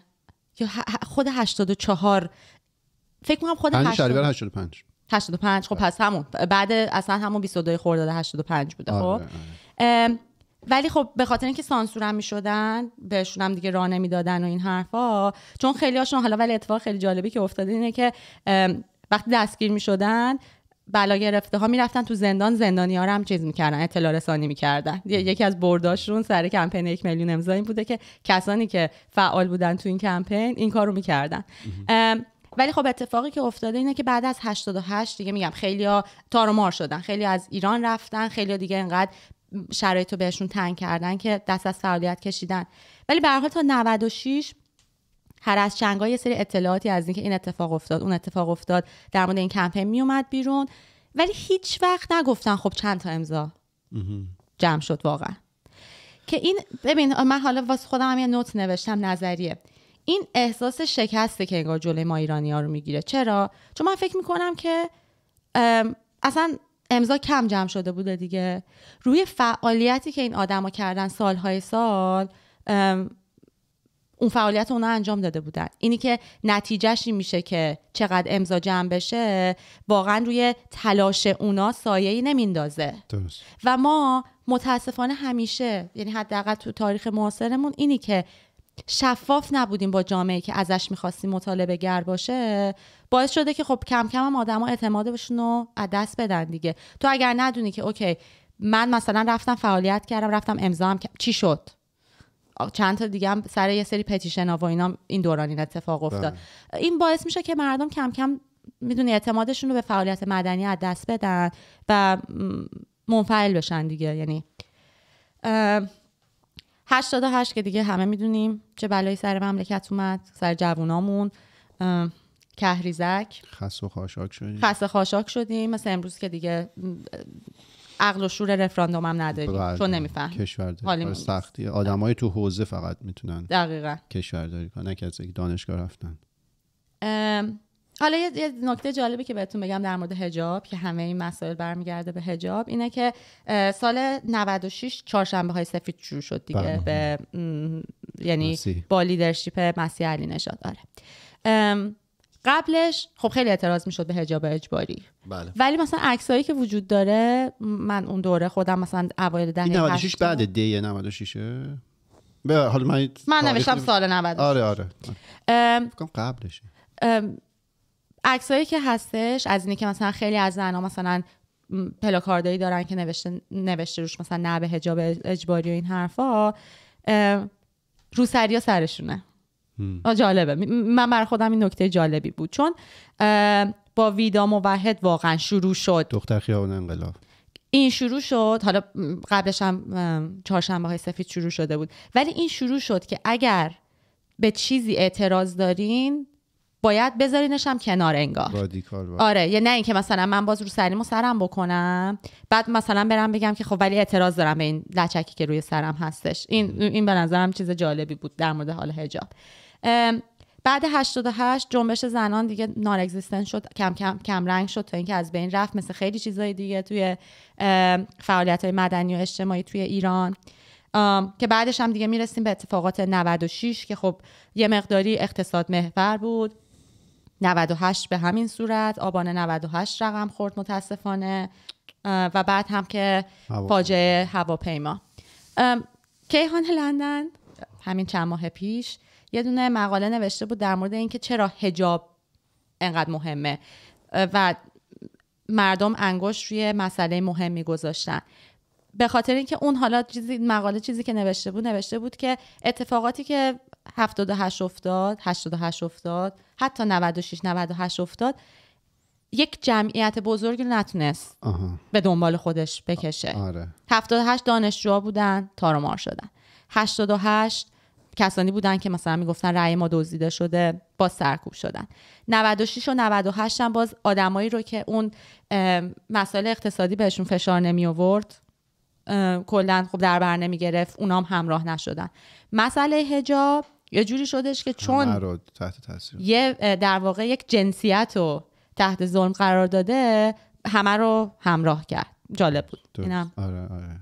خود 84 فکر میکنم خود 85 85 خب آره. پس همون بعد اصلا همون 22 خرداد 85 بوده آره، خب آره. ولی خب به خاطر اینکه سانسورم میشدن بهشون هم دیگه راه نمیدادن و این حرفا چون خیلی هاشون حالا ولی اتفاق خیلی جالبی که افتاده اینه که وقتی دستگیر میشدن بلا گرفته ها میرفتن تو زندان زندانی ها رو هم چیز میکردن اطلاع رسانی میکردن یکی از برداشون سر کمپین یک میلیون امضا بوده که کسانی که فعال بودن تو این کمپین این کارو میکردن ولی خب اتفاقی که افتاده اینه که بعد از 88 دیگه میگم خیلی ها مار شدن خیلی از ایران رفتن خیلی دیگه اینقدر شرایط رو بهشون تنگ کردن که دست از فعالیت کشیدن ولی به حال تا 96 هر از چنگا یه سری اطلاعاتی از اینکه این اتفاق افتاد اون اتفاق افتاد در مورد این کمپین میومد بیرون ولی هیچ وقت نگفتن خب چند تا امضا جمع شد واقعا که این ببین من حالا واسه خودم یه نوت نوشتم نظریه این احساس شکسته که انگار جلوی ما ایرانی ها رو میگیره چرا چون من فکر میکنم که اصلا امضا کم جمع شده بوده دیگه روی فعالیتی که این آدما کردن سالهای سال اون فعالیت اونا انجام داده بودن اینی که نتیجهش این میشه که چقدر امضا جمع بشه واقعا روی تلاش اونا سایه نمیندازه و ما متاسفانه همیشه یعنی حداقل تو تاریخ معاصرمون اینی که شفاف نبودیم با جامعه که ازش میخواستیم مطالبه گر باشه باعث شده که خب کم کم هم آدما اعتمادشون رو از دست بدن دیگه تو اگر ندونی که اوکی من مثلا رفتم فعالیت کردم رفتم امضا هم چی شد چند تا دیگه هم سر یه سری پتیشن ها و اینا این دوران این اتفاق بله. افتاد این باعث میشه که مردم کم کم میدونی اعتمادشون رو به فعالیت مدنی از دست بدن و منفعل بشن دیگه یعنی 88 که دیگه همه میدونیم چه بلایی سر مملکت اومد سر جوونامون کهریزک خس و خاشاک شدیم خس خاشاک شدیم مثل امروز که دیگه عقل و شور رفراندوم هم نداریم بله. چون نمیفهم کشور آره، سختی های تو حوزه فقط میتونن دقیقا کشورداری کنن که کسی دانشگاه رفتن حالا یه نکته جالبی که بهتون بگم در مورد هجاب که همه این مسائل برمیگرده به هجاب اینه که سال 96 چهارشنبه های سفید شروع شد دیگه بله. به یعنی بالی با لیدرشیپ مسیح علی نشاد آره قبلش خب خیلی اعتراض میشد به حجاب اجباری بله. ولی مثلا عکسایی که وجود داره من اون دوره خودم مثلا اوایل دهه 96 بعد دی 96 حالا من من نوشتم سال 90 آره آره, آره. قبلش عکسایی که هستش از اینی که مثلا خیلی از زنها مثلا پلاکاردایی دارن که نوشته نوشته روش مثلا نه به حجاب اجباری و این حرفا روسریا سرشونه جالبه من بر خودم این نکته جالبی بود چون با ویدا موحد واقعا شروع شد دختر خیابون انقلاب این شروع شد حالا قبلش هم چهارشنبه های سفید شروع شده بود ولی این شروع شد که اگر به چیزی اعتراض دارین باید بذارینش هم کنار انگار رادیکال آره یه نه اینکه مثلا من باز رو سریم سرم بکنم بعد مثلا برم بگم که خب ولی اعتراض دارم به این لچکی که روی سرم هستش این این به نظرم چیز جالبی بود در مورد حال حجاب بعد 88 جنبش زنان دیگه نان شد کم کم کم رنگ شد تا اینکه از بین رفت مثل خیلی چیزهای دیگه توی فعالیت های مدنی و اجتماعی توی ایران که بعدش هم دیگه میرسیم به اتفاقات 96 که خب یه مقداری اقتصاد محور بود 98 به همین صورت آبان 98 رقم خورد متاسفانه و بعد هم که فاجعه هواپیما کیهان لندن همین چند ماه پیش یه دونه مقاله نوشته بود در مورد اینکه چرا هجاب انقدر مهمه و مردم انگشت روی مسئله مهمی گذاشتن به خاطر اینکه اون حالا مقاله چیزی که نوشته بود نوشته بود که اتفاقاتی که 78 افتاد 88 افتاد حتی 96 98 افتاد یک جمعیت بزرگ نتونست آه. به دنبال خودش بکشه آره. 78 دانشجو بودن تارمار شدن 88 کسانی بودن که مثلا میگفتن رأی ما دزدیده شده با سرکوب شدن 96 و 98 هم باز آدمایی رو که اون مسائل اقتصادی بهشون فشار نمی آورد کلا خب در بر نمی گرفت اونام هم همراه نشدن مسئله حجاب یه جوری شدش که چون تحت یه در واقع یک جنسیت رو تحت ظلم قرار داده همه رو همراه کرد جالب بود اینم آره،, آره آره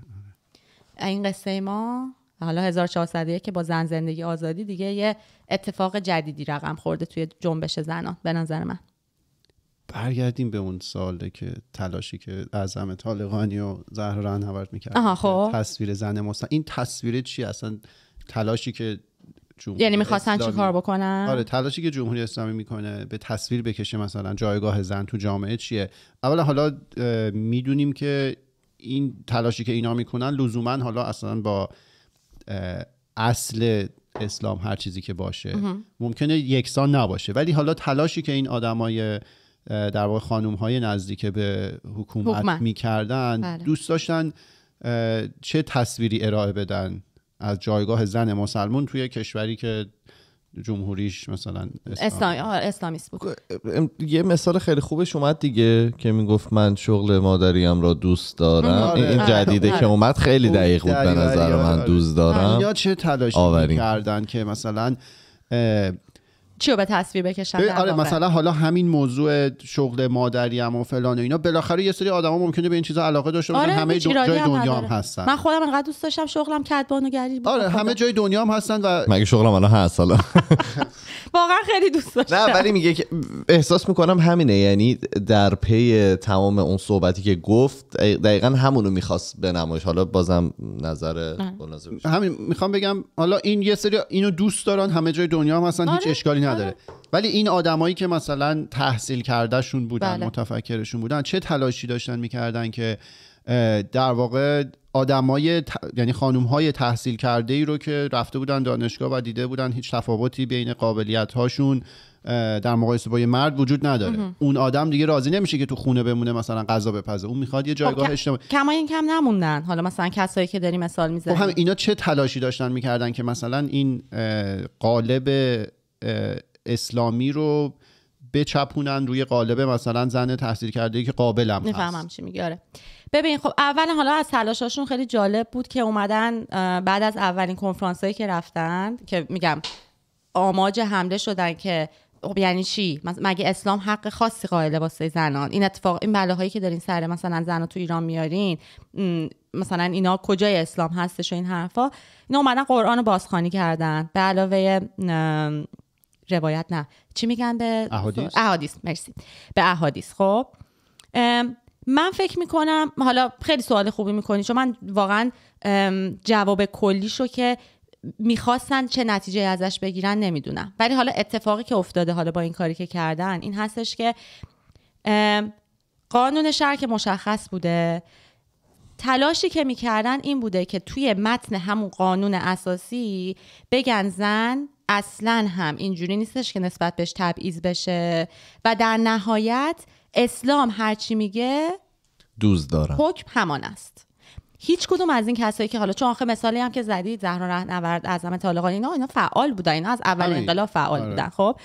این قصه ما حالا 1401 که با زن زندگی آزادی دیگه یه اتفاق جدیدی رقم خورده توی جنبش زنان به نظر من برگردیم به اون ساله که تلاشی که اعظم طالقانی و زهر میکرد خب. تصویر زن مستن این تصویر چی اصلا تلاشی که یعنی میخواستن چی کار بکنن آره تلاشی که جمهوری اسلامی میکنه به تصویر بکشه مثلا جایگاه زن تو جامعه چیه اولا حالا میدونیم که این تلاشی که اینا میکنن لزوما حالا اصلا با اصل اسلام هر چیزی که باشه ممکنه یکسان نباشه ولی حالا تلاشی که این آدمای در واقع خانم های نزدیک به حکومت میکردن بله. دوست داشتن چه تصویری ارائه بدن از جایگاه زن مسلمون توی کشوری که جمهوریش مثلا اسلام. بود یه مثال خیلی خوبش اومد دیگه که میگفت من شغل مادریم را دوست دارم آره. این آره. جدیده که آره. اومد خیلی خب، دقیق بود به نظر من دوست دارم یا چه تلاشی کردن که مثلا چی رو به تصویر بکشن آره مثلا حالا همین موضوع شغل مادری و فلان و اینا بالاخره یه سری آدما ممکنه به این چیزا علاقه داشته باشن آره همه جای دنیا هم, هم هستن من خودم انقدر دوست داشتم شغلم کدبان و گری بود آره همه جای دنیا هم هستن و مگه شغلم الان هست حالا واقعا خیلی دوست داشتم نه ولی میگه که احساس میکنم همینه یعنی در پی تمام اون صحبتی که گفت دقیقا همونو میخواست به نمایش حالا بازم نظر همین میخوام بگم حالا این یه سری اینو دوست دارن همه جای دنیا هم هستن هیچ آره. اشکالی نداره ولی این آدمایی که مثلا تحصیل شون بودن بله. متفکرشون بودن چه تلاشی داشتن میکردن که در واقع آدمای ت... یعنی خانم های تحصیل کرده ای رو که رفته بودن دانشگاه و دیده بودن هیچ تفاوتی بین قابلیت هاشون در مقایسه با یه مرد وجود نداره اون آدم دیگه راضی نمیشه که تو خونه بمونه مثلا غذا بپزه اون میخواد یه خب، جایگاه خب، اجتماعی این کم نموندن حالا مثلا کسایی که داری مثال میزنی خب هم اینا چه تلاشی داشتن میکردن که مثلا این قالب اسلامی رو بچپونن روی قالب مثلا زن تحصیل کرده که قابلم نفهمم چی میگه آره ببین خب اول حالا از تلاشاشون خیلی جالب بود که اومدن بعد از اولین کنفرانس هایی که رفتن که میگم آماج حمله شدن که خب یعنی چی مگه اسلام حق خاصی قائل واسه زنان این اتفاق این بلاهایی که دارین سر مثلا زن تو ایران میارین مثلا اینا کجای اسلام هستش و این حرفا اینا اومدن قرآن رو بازخوانی کردن علاوه روایت نه چی میگن به احادیث احادیث مرسی به احادیث خب من فکر میکنم حالا خیلی سوال خوبی میکنی چون من واقعا جواب کلیشو که میخواستن چه نتیجه ازش بگیرن نمیدونم ولی حالا اتفاقی که افتاده حالا با این کاری که کردن این هستش که قانون شرک که مشخص بوده تلاشی که میکردن این بوده که توی متن همون قانون اساسی بگن زن اصلا هم اینجوری نیستش که نسبت بهش تبعیض بشه و در نهایت اسلام هرچی میگه دوز داره. حکم همان است هیچ کدوم از این کسایی که حالا چون آخه مثالی هم که زدید زهرا رهنورد اعظم طالقان اینا اینا فعال بودن اینا از اول آره. انقلاب فعال آره. بودن خب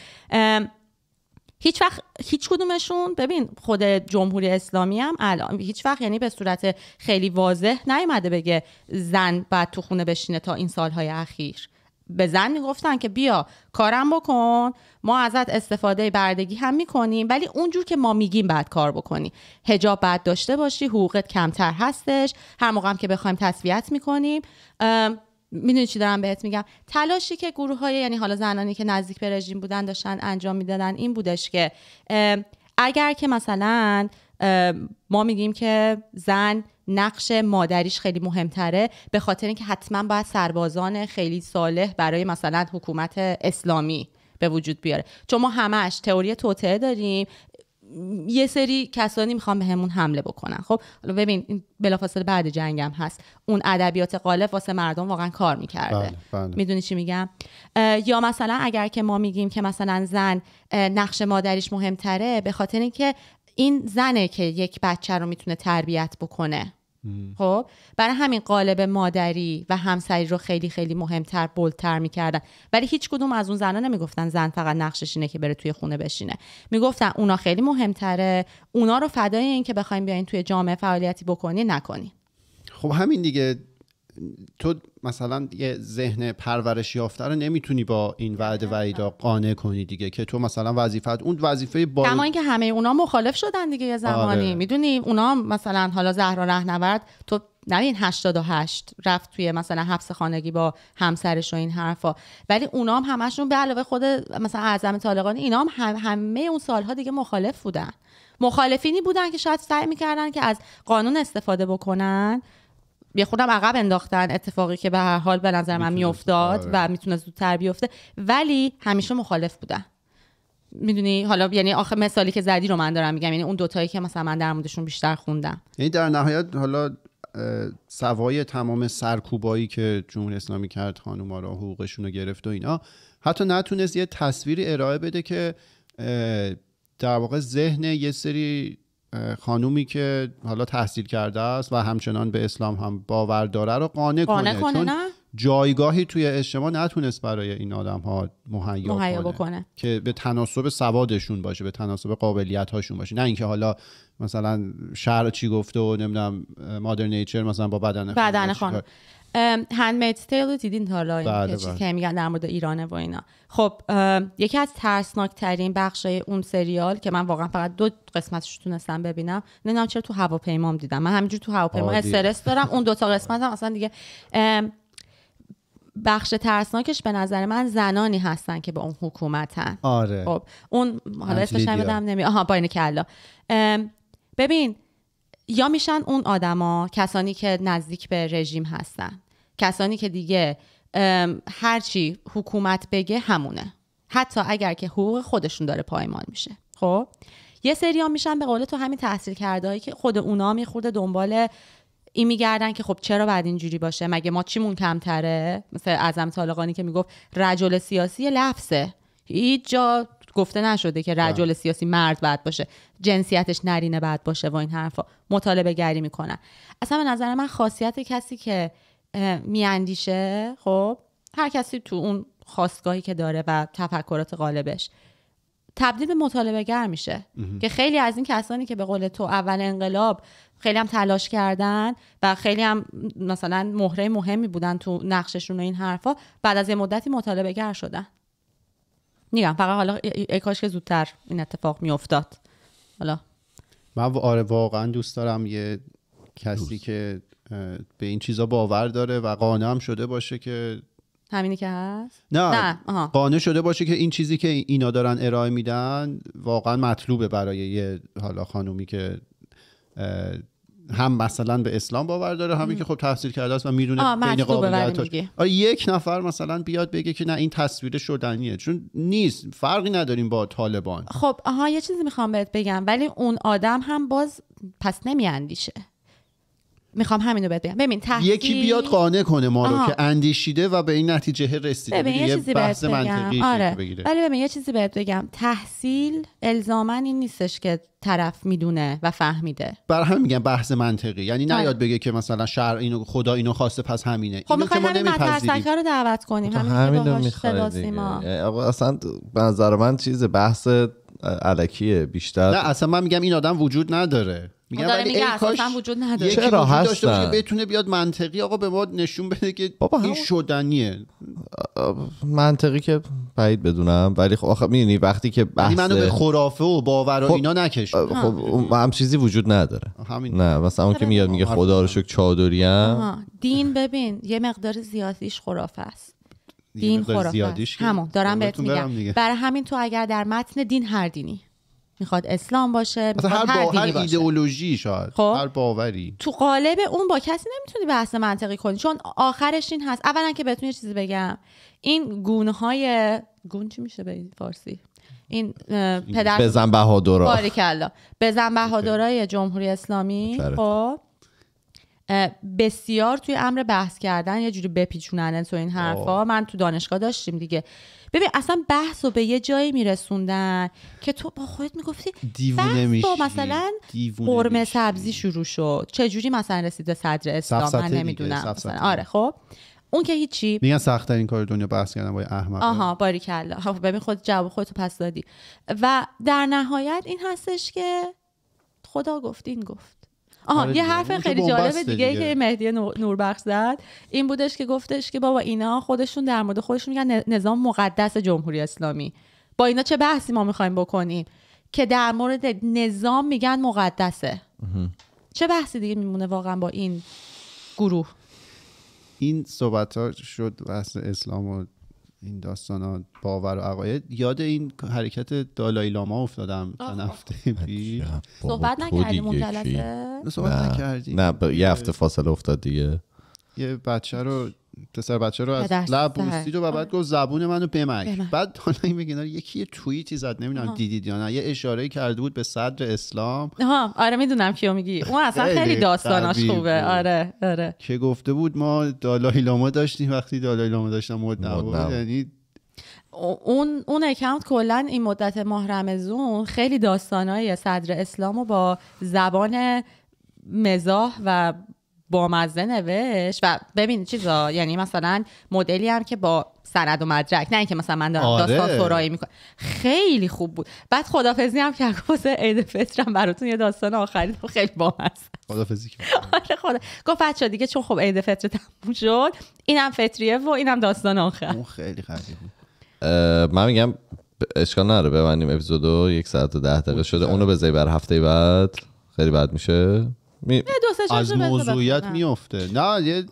هیچ وقت هیچ کدومشون ببین خود جمهوری اسلامی هم الان هیچ وقت یعنی به صورت خیلی واضح نیومده بگه زن بعد تو خونه بشینه تا این سالهای اخیر به زن میگفتن که بیا کارم بکن ما ازت استفاده بردگی هم میکنیم ولی اونجور که ما میگیم بعد کار بکنی هجاب بعد داشته باشی حقوقت کمتر هستش هر موقع هم که بخوایم تصویت میکنیم میدونی چی دارم بهت میگم تلاشی که گروه های یعنی حالا زنانی که نزدیک به رژیم بودن داشتن انجام میدادن این بودش که اگر که مثلا ما میگیم که زن نقش مادریش خیلی مهمتره به خاطر اینکه حتما باید سربازان خیلی صالح برای مثلا حکومت اسلامی به وجود بیاره چون ما همش تئوری توطعه داریم یه سری کسانی میخوان بهمون حمله بکنن خب حالا ببین این بلافاصله بعد جنگم هست اون ادبیات قالب واسه مردم واقعا کار میکرده بله، بله. میدونی چی میگم یا مثلا اگر که ما میگیم که مثلا زن نقش مادریش مهمتره به خاطر اینکه این زنه که یک بچه رو میتونه تربیت بکنه خب برای همین قالب مادری و همسری رو خیلی خیلی مهمتر بلتر میکردن ولی هیچ کدوم از اون زنا نمیگفتن زن فقط نقشش اینه که بره توی خونه بشینه میگفتن اونا خیلی مهمتره اونا رو فدای این که بخوایم بیاین توی جامعه فعالیتی بکنی نکنی خب همین دیگه تو مثلا یه ذهن پرورش یافته رو نمیتونی با این وعد وعیدا قانع کنی دیگه که تو مثلا وظیفت اون وظیفه با کما اینکه همه اونا مخالف شدن دیگه یه زمانی آره. میدونی اونا مثلا حالا زهرا رهنورد تو نبین هشت رفت توی مثلا حبس خانگی با همسرش و این حرفا ولی اونا هم همشون به علاوه خود مثلا اعظم طالقانی اینا همه اون سالها دیگه مخالف بودن مخالفینی بودن که شاید سعی میکردن که از قانون استفاده بکنن یه خودم عقب انداختن اتفاقی که به هر حال به نظر من میافتاد آره. و میتونه زودتر بیفته ولی همیشه مخالف بودن میدونی حالا یعنی آخه مثالی که زدی رو من دارم میگم یعنی اون دوتایی که مثلا من در موردشون بیشتر خوندم یعنی در نهایت حالا سوای تمام سرکوبایی که جمهوری اسلامی کرد خانوما را حقوقشون رو گرفت و اینا حتی نتونست یه تصویری ارائه بده که در واقع ذهن یه سری خانومی که حالا تحصیل کرده است و همچنان به اسلام هم باور داره رو قانع, کنه, چون جایگاهی توی اجتماع نتونست برای این آدم ها مهیا, کنه. که به تناسب سوادشون باشه به تناسب قابلیت هاشون باشه نه اینکه حالا مثلا شهر چی گفته و نمیدونم مادر نیچر مثلا با بدن خانم بدن خانم هندمیت تیل رو دیدین حالا این که بله، چیزی بله. که میگن در مورد ایرانه و اینا خب یکی از ترسناک ترین بخشای اون سریال که من واقعا فقط دو قسمتش تونستم ببینم نمیدونم چرا تو هواپیمام دیدم من همینجور تو هواپیما استرس دارم اون دو تا قسمت هم اصلا دیگه بخش ترسناکش به نظر من زنانی هستن که به اون حکومتن آره خب اون حالا اسمش نمیدم نمی آها باین کلا ببین یا میشن اون آدما کسانی که نزدیک به رژیم هستن کسانی که دیگه هرچی حکومت بگه همونه حتی اگر که حقوق خودشون داره پایمال میشه خب یه سری ها میشن به قول تو همین تحصیل کرده هایی که خود اونا میخورده خورده دنبال این میگردن که خب چرا بعد اینجوری باشه مگه ما چیمون کمتره مثل اعظم طالقانی که میگفت رجل سیاسی لفظه هیچ جا گفته نشده که بله. رجل سیاسی مرد بعد باشه جنسیتش نرینه بعد باشه و این حرفا مطالبه گری میکنن اصلا به نظر من خاصیت کسی که میاندیشه خب هر کسی تو اون خواستگاهی که داره و تفکرات غالبش تبدیل به مطالبه گر میشه که خیلی از این کسانی که به قول تو اول انقلاب خیلی هم تلاش کردن و خیلی هم مثلا مهره مهمی بودن تو نقششون و این حرفا بعد از یه مدتی مطالبه گر شدن میگم فقط حالا ای کاش که زودتر این اتفاق میافتاد حالا من آره واقعا دوست دارم یه کسی که به این چیزا باور داره و قانع هم شده باشه که همینی که هست نه, نه. قانع شده باشه که این چیزی که اینا دارن ارائه میدن واقعا مطلوبه برای یه حالا خانومی که هم مثلا به اسلام باور داره همین که خب تحصیل کرده است و میدونه بین آره، یک نفر مثلا بیاد بگه که نه این تصویر شدنیه چون نیست فرقی نداریم با طالبان خب آها یه چیزی میخوام بهت بگم ولی اون آدم هم باز پس نمیاندیشه میخوام همین رو بگم ببین تحصیل... یکی بیاد قانع کنه ما رو که اندیشیده و به این نتیجه رسیده ببین یه چیزی بحث منطقی آره. بگیره ولی ببین یه چیزی بهت بگم تحصیل الزاما این نیستش که طرف میدونه و فهمیده بر هم میگم بحث منطقی یعنی آره. نیاد بگه که مثلا شعر اینو خدا اینو خواسته پس همینه خب میخوایم همین مدرسکه رو دعوت کنیم همین رو آقا اصلا به نظر من چیز بحث علکیه بیشتر نه اصلا من میگم این آدم وجود نداره میگم ولی میگه ای کاش وجود نداره چرا هستن بتونه بیاد منطقی آقا به ما نشون بده که بابا این شدنیه منطقی که بعید بدونم ولی خب آخه میدونی وقتی که یعنی بحث منو به خرافه و باور و خب... اینا نکش خب هم چیزی وجود نداره همین نه مثلا اون که آره میاد میگه خدا رو شکر چادریم دین ببین یه مقدار زیادیش خرافه است دین زیادیش همون دارم بهت میگم برای همین تو اگر در متن دین هر دینی میخواد اسلام باشه هر, هر, هر ایدئولوژی شاید خب. هر باوری تو قالب اون با کسی نمیتونی بحث منطقی کنی چون آخرش این هست اولا که بهتون یه چیزی بگم این گونه های گون چی میشه به فارسی این پدر بزن بهادورا بزن بهادورای جمهوری اسلامی خب بسیار توی امر بحث کردن یه جوری بپیچونن تو این حرفا من تو دانشگاه داشتیم دیگه ببین اصلا بحث رو به یه جایی میرسوندن که تو با خودت میگفتی دیوونه میشی مثلا قرمه سبزی شروع شد جوری مثلا رسیده صدر اسلام من نمیدونم آره خب اون که هیچی میگن سخت این کار دنیا بحث کردن با احمد. آها باریکلا خب، ببین خود جواب خودتو پس دادی و در نهایت این هستش که خدا گفت این گفت آها آره یه حرف خیلی جالب دیگه, که مهدی نوربخش زد این بودش که گفتش که بابا اینا خودشون در مورد خودشون میگن نظام مقدس جمهوری اسلامی با اینا چه بحثی ما میخوایم بکنیم که در مورد نظام میگن مقدسه چه بحثی دیگه میمونه واقعا با این گروه این صحبت ها شد بحث اسلام و این داستان ها باور و عقاید یاد این حرکت دالای لاما افتادم تا نفته خب. صحبت نکردیم اون نه, نه. یه هفته فاصله افتاد دیگه یه بچه رو پسر بچه رو از لب بوسید و بعد آره. گفت زبون منو بمک بعد حالا این میگن یکی توییتی زد نمیدونم دیدید یا نه یه اشاره کرده بود به صدر اسلام آره میدونم کیو میگی اون اصلا خیلی داستاناش خوبه آره آره که گفته بود ما دالای لاما داشتیم وقتی دالای لاما داشتم مد یعنی اون اون اکانت کلا این مدت ماه رمزون خیلی داستانای صدر اسلامو با زبان مزاح و با بامزه نوشت و ببین چیزا یعنی مثلا مدلی هم که با سند و مدرک نه اینکه مثلا من دارم آره. داستان سرایی میکنم خیلی خوب بود بعد خدافزی هم که واسه عید فطرم براتون یه داستان آخری خیلی بامزه خدافزی آره خدا گفت بچا دیگه چون خب عید فطر تموم شد اینم فطریه و اینم داستان آخر خیلی خیلی من میگم اشکال نره ببندیم اپیزودو یک ساعت و ده دقیقه شده اونو بذاری بر هفته بعد خیلی بد میشه می... از موضوعیت میفته نه یه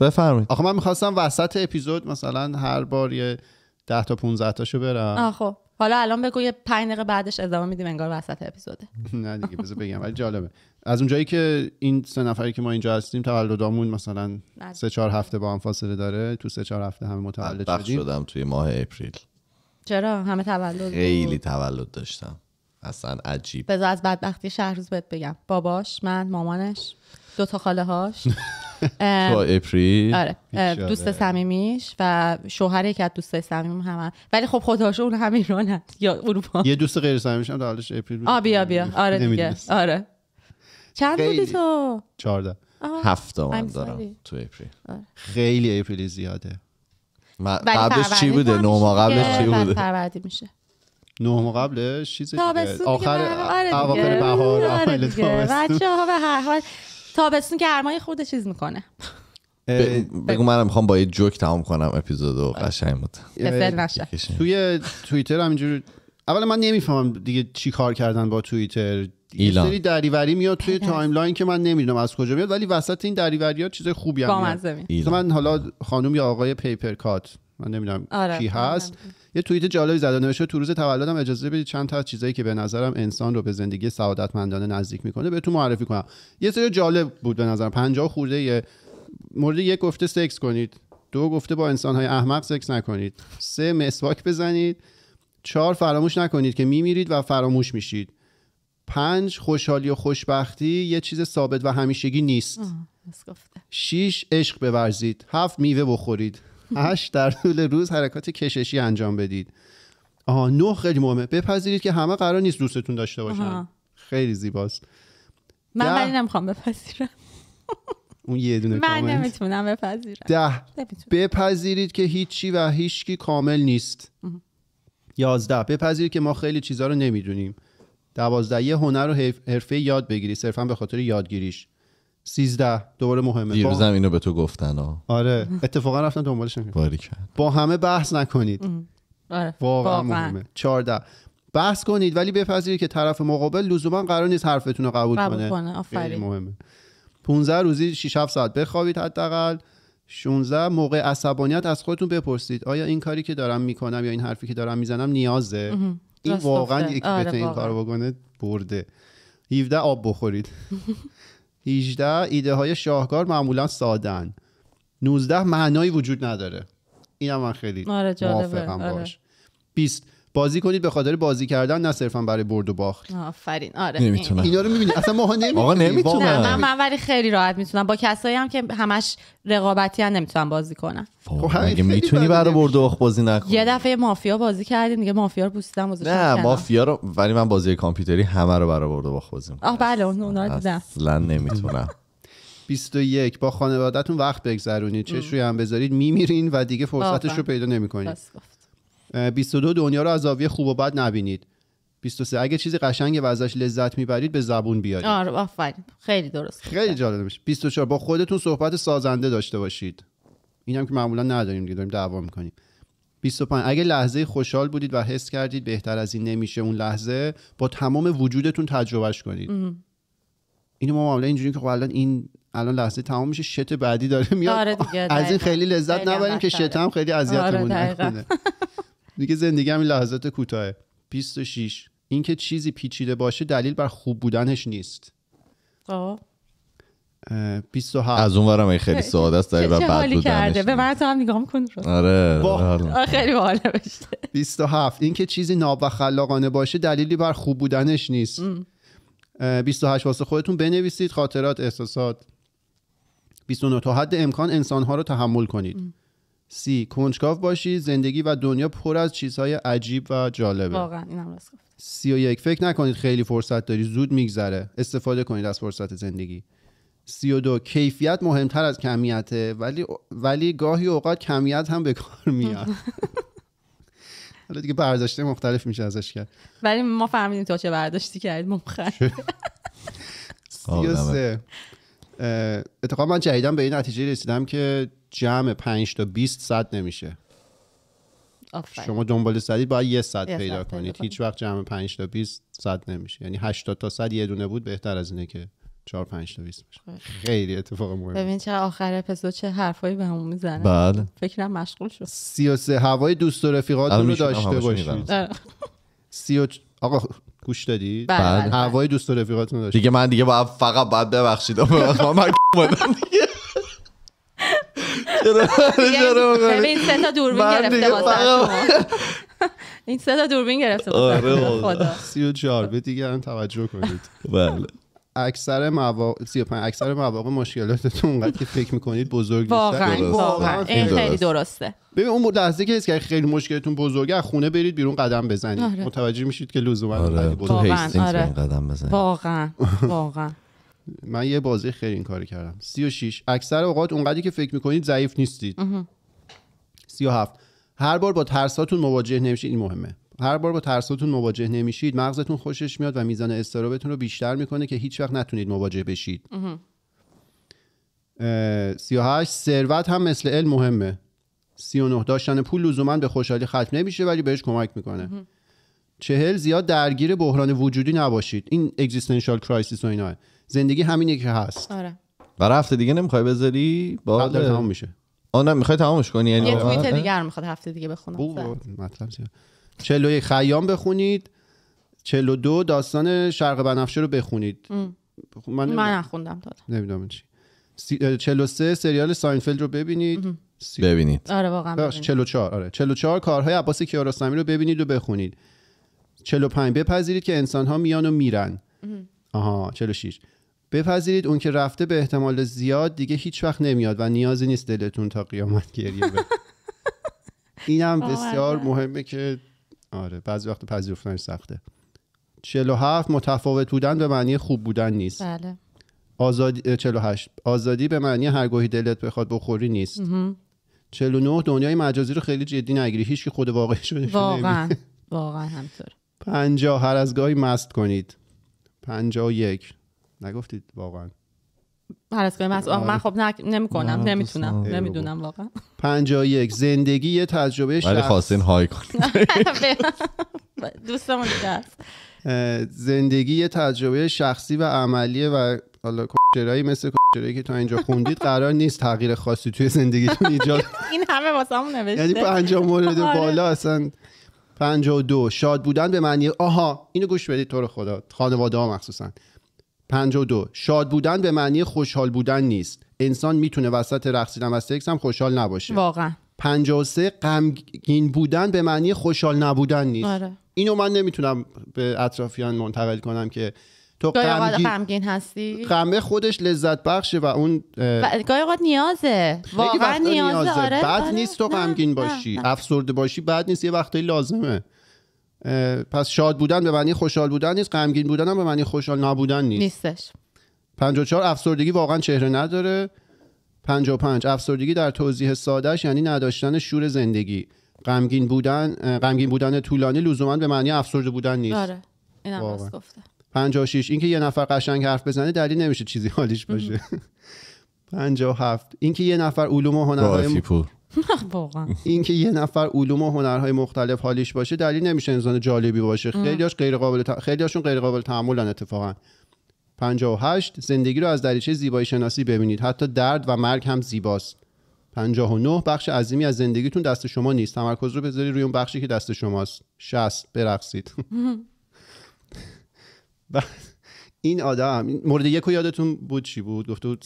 بفرمایید آخه من میخواستم وسط اپیزود مثلا هر بار یه 10 تا 15 تاشو برم آه خب. حالا الان بگو یه 5 دقیقه بعدش ادامه میدیم انگار وسط اپیزوده نه دیگه بذار بگم ولی جالبه از اونجایی که این سه نفری که ما اینجا هستیم تولدامون مثلا بله. سه چهار هفته با هم فاصله داره تو سه چهار هفته همه متولد شدیم شدم توی ماه اپریل چرا همه تولد خیلی تولد داشتم اصلا عجیب بذار از بدبختی روز بهت بگم باباش من مامانش دو تا خاله هاش تو اپری آره دوست صمیمیش و شوهر یکی از دوستای صمیم هم ولی خب خداشو اون هم ایران یا اروپا یه دوست غیر صمیمیش هم حالش اپری آ بیا بیا آره دیگه آره چند بودی تو 14 هفت آره. من دارم تو اپری خیلی اپری زیاده قبلش چی بوده نوما قبلش چی آره، بوده میشه نه قبلش چیز آخر اواخر آره آره بهار اوایل تابستون بچه‌ها به هر حال تابستون گرمای خود چیز میکنه بگو منم میخوام با یه جوک تمام کنم اپیزودو آره. قشنگ بود توی توییتر همینجور اول من نمیفهمم دیگه چی کار کردن با توییتر ایلان سری دریوری میاد توی تایملاین که من نمیدونم از کجا میاد ولی وسط این دریوری ها چیز خوبی هم میاد من حالا خانم یا آقای پیپر کات من نمیدونم کی هست یه توییت جالبی زده نوشته تو روز تولدم اجازه بدید چند تا چیزایی که به نظرم انسان رو به زندگی سعادتمندانه نزدیک میکنه تو معرفی کنم یه سری جالب بود به نظرم 50 خورده یه مورد یک گفته سکس کنید دو گفته با انسانهای احمق سکس نکنید سه مسواک بزنید چهار فراموش نکنید که میمیرید و فراموش میشید پنج خوشحالی و خوشبختی یه چیز ثابت و همیشگی نیست شیش عشق بورزید هفت میوه بخورید 8 در طول روز حرکات کششی انجام بدید آها نه خیلی مهمه بپذیرید که همه قرار نیست دوستتون داشته باشن خیلی زیباست من نمیخوام بپذیرم اون یه دونه من نمیتونم بپذیرم ده بپذیرید که هیچی و هیچکی کامل نیست یازده بپذیرید که ما خیلی چیزها رو نمیدونیم دوازده یه هنر و حرفه یاد بگیری صرفا به خاطر یادگیریش 13 دوباره مهمه دیروزم با... اینو به تو گفتن ها آره اتفاقا رفتن دنبالش کرد با همه بحث نکنید آره. واقعا مهمه 14 بحث کنید ولی بپذیرید که طرف مقابل لزوما قرار نیست حرفتون رو قبول, قبول کنه, خیلی آفرین مهمه 15 روزی 6 7 ساعت بخوابید حداقل 16 موقع عصبانیت از خودتون بپرسید آیا این کاری که دارم میکنم یا این حرفی که دارم میزنم نیازه این واقعا یکی آره این کارو بکنه برده 17 آب بخورید 18 ایده های شاهکار معمولا سادن 19 معنایی وجود نداره این هم من خیلی آره موافقم آره. باش 20 بازی کنید به خاطر بازی کردن نه صرفا برای برد و باخت آفرین آره نمیتونم اینا رو میبینی اصلا ما نمیتونم آقا نمیتونم من, من ولی خیلی راحت میتونم با کسایی هم که همش رقابتی هم نمیتونم بازی کنم خب، مگه میتونی برای برد و باخت بازی نکنی یه دفعه مافیا بازی کردیم دیگه مافیا رو پوسیدم بازی نه مافیا رو ولی من بازی کامپیوتری همه رو برای برد و باخت بازی آه بله اونا رو دیدم اصلا نمیتونم 21 با خانوادهتون وقت بگذرونید چش روی هم بذارید میمیرین و دیگه فرصتش رو پیدا نمیکنید 22 دنیا رو از زاویه خوب و بد نبینید 23 اگه چیزی قشنگه و ازش لذت میبرید به زبون بیارید آره آفرین خیلی درست خیلی جالب میشه 24 با خودتون صحبت سازنده داشته باشید اینم که معمولا نداریم دیگه داریم دعوا میکنیم 25 اگه لحظه خوشحال بودید و حس کردید بهتر از این نمیشه اون لحظه با تمام وجودتون تجربهش کنید اینو ما معمولا اینجوری که خب الان این الان لحظه تمام میشه شت بعدی داره میاد آره از این خیلی لذت نبریم که شت هم خیلی اذیتمون آره دیگه زندگی همین لحظات کوتاهه 26 اینکه چیزی پیچیده باشه دلیل بر خوب بودنش نیست خب. آه. 27 از اون ورم خیلی ساده است داری بر بد کرده به من تو هم نگاه آره خیلی باحال نوشته 27 اینکه چیزی ناب و خلاقانه باشه دلیلی بر خوب بودنش نیست 28 واسه خودتون بنویسید خاطرات احساسات 29 تا حد امکان انسانها رو تحمل کنید سی کنجکاو باشی، زندگی و دنیا پر از چیزهای عجیب و جالبه واقعا اینم سی و یک فکر نکنید خیلی فرصت داری زود میگذره استفاده کنید از فرصت زندگی سی و دو کیفیت مهمتر از کمیته ولی ولی گاهی اوقات کمیت هم به کار میاد حالا دیگه برداشته مختلف میشه ازش کرد ولی ما فهمیدیم تو چه برداشتی کردیم سی و سه اتفاقا من جدیدا به این نتیجه رسیدم که جمع 5 تا 20 صد نمیشه آفره. شما دنبال صدید باید یه صد پیدا کنید هیچ وقت جمع 5 تا 20 صد نمیشه یعنی 80 تا صد یه دونه بود بهتر از اینه که 4 5 تا 20 بشه خب. خیلی اتفاق مهم ببین چه آخر اپیزود چه حرفایی به همون میزنه بله فکرم مشغول شد 33 هوای دوست و رفیقات رو داشته باشید آقا گوش دادی؟ بله،, بله،, بله هوای دوست و رفیقاتون داشت دیگه من دیگه باید فقط باید ببخشید من اومدم دیگه این سه تا دوربین گرفته این سه تا دوربین گرفته آره خدا 34 به دیگه هم توجه کنید بله اکثر مواقع 35 اکثر مواقع مشکلاتتون اونقدر که فکر میکنید بزرگ واقعا واقعا این خیلی درسته ببین اون لحظه که که خیلی مشکلتون بزرگه خونه برید بیرون قدم بزنید آره. متوجه میشید که لزوما آره. بزرگ آره. قدم بزنید واقعا واقعا من یه بازی خیلی این کاری کردم 36 اکثر اوقات اونقدری که فکر میکنید ضعیف نیستید 37 هر بار با ترساتون مواجه نمیشید این مهمه هر بار با ترساتون مواجه نمیشید مغزتون خوشش میاد و میزان استرابتون رو بیشتر میکنه که هیچ وقت نتونید مواجه بشید 38 ثروت هم مثل علم مهمه سی و نه داشتن پول لزوما به خوشحالی ختم نمیشه ولی بهش کمک میکنه چهل زیاد درگیر بحران وجودی نباشید این اگزیستانشال کرایسیس و اینا زندگی همینه که هست آره و هفته دیگه نمیخوای بذاری با تمام میشه آ نه میخوای تمامش کنی یعنی؟ یه توییت دیگر میخواد هفته دیگه بخونم یک خیام بخونید دو داستان شرق بنفشه رو بخونید ام. من, من نخوندم تا نمیدونم چی چلو سه سریال ساینفلد رو ببینید سی... ببینید آره واقعا ببینید. چار؟ آره 44 کارهای عباس کیارستمی رو ببینید و بخونید 45 بپذیرید که انسان ها میان و میرن ام. آها 46 بپذیرید اون که رفته به احتمال زیاد دیگه هیچ وقت نمیاد و نیازی نیست دلتون تا قیامت گریه بکنه اینم بسیار مهمه که آره بعضی وقت پذیرفتنش سخته 47 متفاوت بودن به معنی خوب بودن نیست بله آزادی 48 آزادی به معنی هرگاهی دلت بخواد بخوری نیست مهم. 49 دنیای مجازی رو خیلی جدی نگیری هیچ که خود واقعی شده واقعا واقعا همطور 50 هر از گاهی مست کنید 51 نگفتید واقعا پرست من آره. خب نمی نمیکنم نمیتونم نمیدونم واقعا یک زندگی یه تجربه شخص ولی خواستین های دوستمون هست زندگی یه تجربه شخصی و عملیه و حالا مثل کوچرایی که تا اینجا خوندید قرار نیست تغییر خاصی توی زندگیتون ایجاد این همه همون نوشته یعنی پنجا مورد آره. بالا اصلا دو شاد بودن به معنی آها اینو گوش بدید تو رو خدا خانواده ها مخصوصا 52 شاد بودن به معنی خوشحال بودن نیست انسان میتونه وسط رقصیدن و سکس هم خوشحال نباشه واقعا 53 غمگین بودن به معنی خوشحال نبودن نیست آره. اینو من نمیتونم به اطرافیان منتقل کنم که تو غمگین هستی قمه خودش لذت بخشه و اون ب... گاهی نیازه واقعا نیازه, نیازه. آره، آره. نیست تو غمگین باشی افسرده باشی بعد نیست یه وقتایی لازمه پس شاد بودن به معنی خوشحال بودن نیست غمگین بودن هم به معنی خوشحال نبودن نیست نیستش 54 افسردگی واقعا چهره نداره 55 افسردگی در توضیح سادهش یعنی نداشتن شور زندگی غمگین بودن غمگین بودن طولانی لزوما به معنی افسرده بودن نیست آره اینم گفته 56 اینکه یه نفر قشنگ حرف بزنه دلیل نمیشه چیزی حالیش باشه 57 اینکه یه نفر علوم و هنرهای واقعا اینکه یه نفر علوم و هنرهای مختلف حالیش باشه دلیل نمیشه انسان جالبی باشه خیلیاش غیر قابل ت... خیلیاشون غیر قابل تحملن اتفاقا 58 زندگی رو از دریچه زیبایی شناسی ببینید حتی درد و مرگ هم زیباست 59 بخش عظیمی از زندگیتون دست شما نیست تمرکز رو بذاری روی اون بخشی که دست شماست 60 برقصید این آدم مورد یک یادتون بود چی بود گفته بود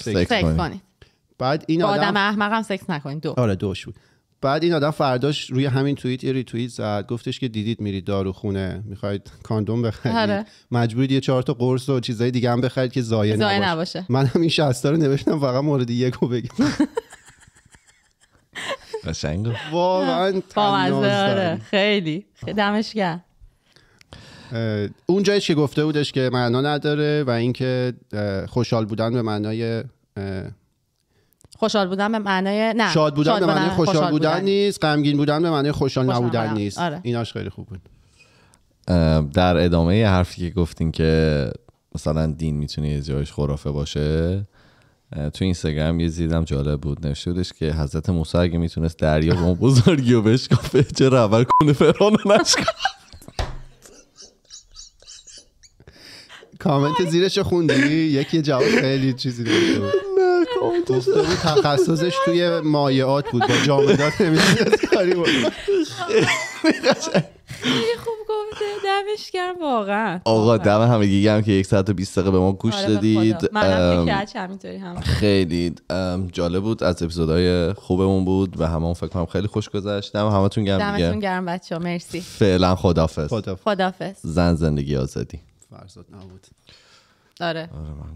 بعد این آدم, احمق هم سکس نکنید دو آره دوش بود بعد این آدم فرداش روی همین توییت یه ریتوییت زد گفتش که دیدید میرید خونه میخواید کاندوم بخرید آره. مجبورید یه چهار تا قرص و چیزای دیگه هم بخرید که زایه, نباشه. نباشه. من این 60 رو نوشتم فقط مورد یکو بگم قشنگ واقعا آره. خیلی دمش گرم اون جایش که گفته بودش که معنا نداره و اینکه خوشحال بودن به معنای خوشحال بودن به معنای نه شاد بودن به معنای خوشحال, بودن, نیست غمگین بودن به معنای خوشحال, نبودن نیست آره. ایناش خیلی خوب بود در ادامه یه حرفی که گفتین که مثلا دین میتونه یه جایش خرافه باشه تو اینستاگرام یه زیدم جالب بود نوشته بودش که حضرت موسی اگه میتونست دریا به اون بزرگی و بشکافه چرا اول کنه کامنت زیرش خوندی یکی جواب خیلی چیزی داشته گفته بود تخصصش توی مایعات بود با جامدات نمیتونست کاری بود خیلی خوب گفته دمش گرم واقعا آقا دم همه گیگم که یک ساعت و بیست دقیقه به ما گوش آره، دادید خیلی جالب بود از اپیزودهای خوبمون بود و همون فکر کنم خیلی خوش گذشت دم همتون گرم دمتون گرم بچه ها مرسی فعلا خدافز خدافز زن زندگی آزادی فرزاد نبود آره, آره من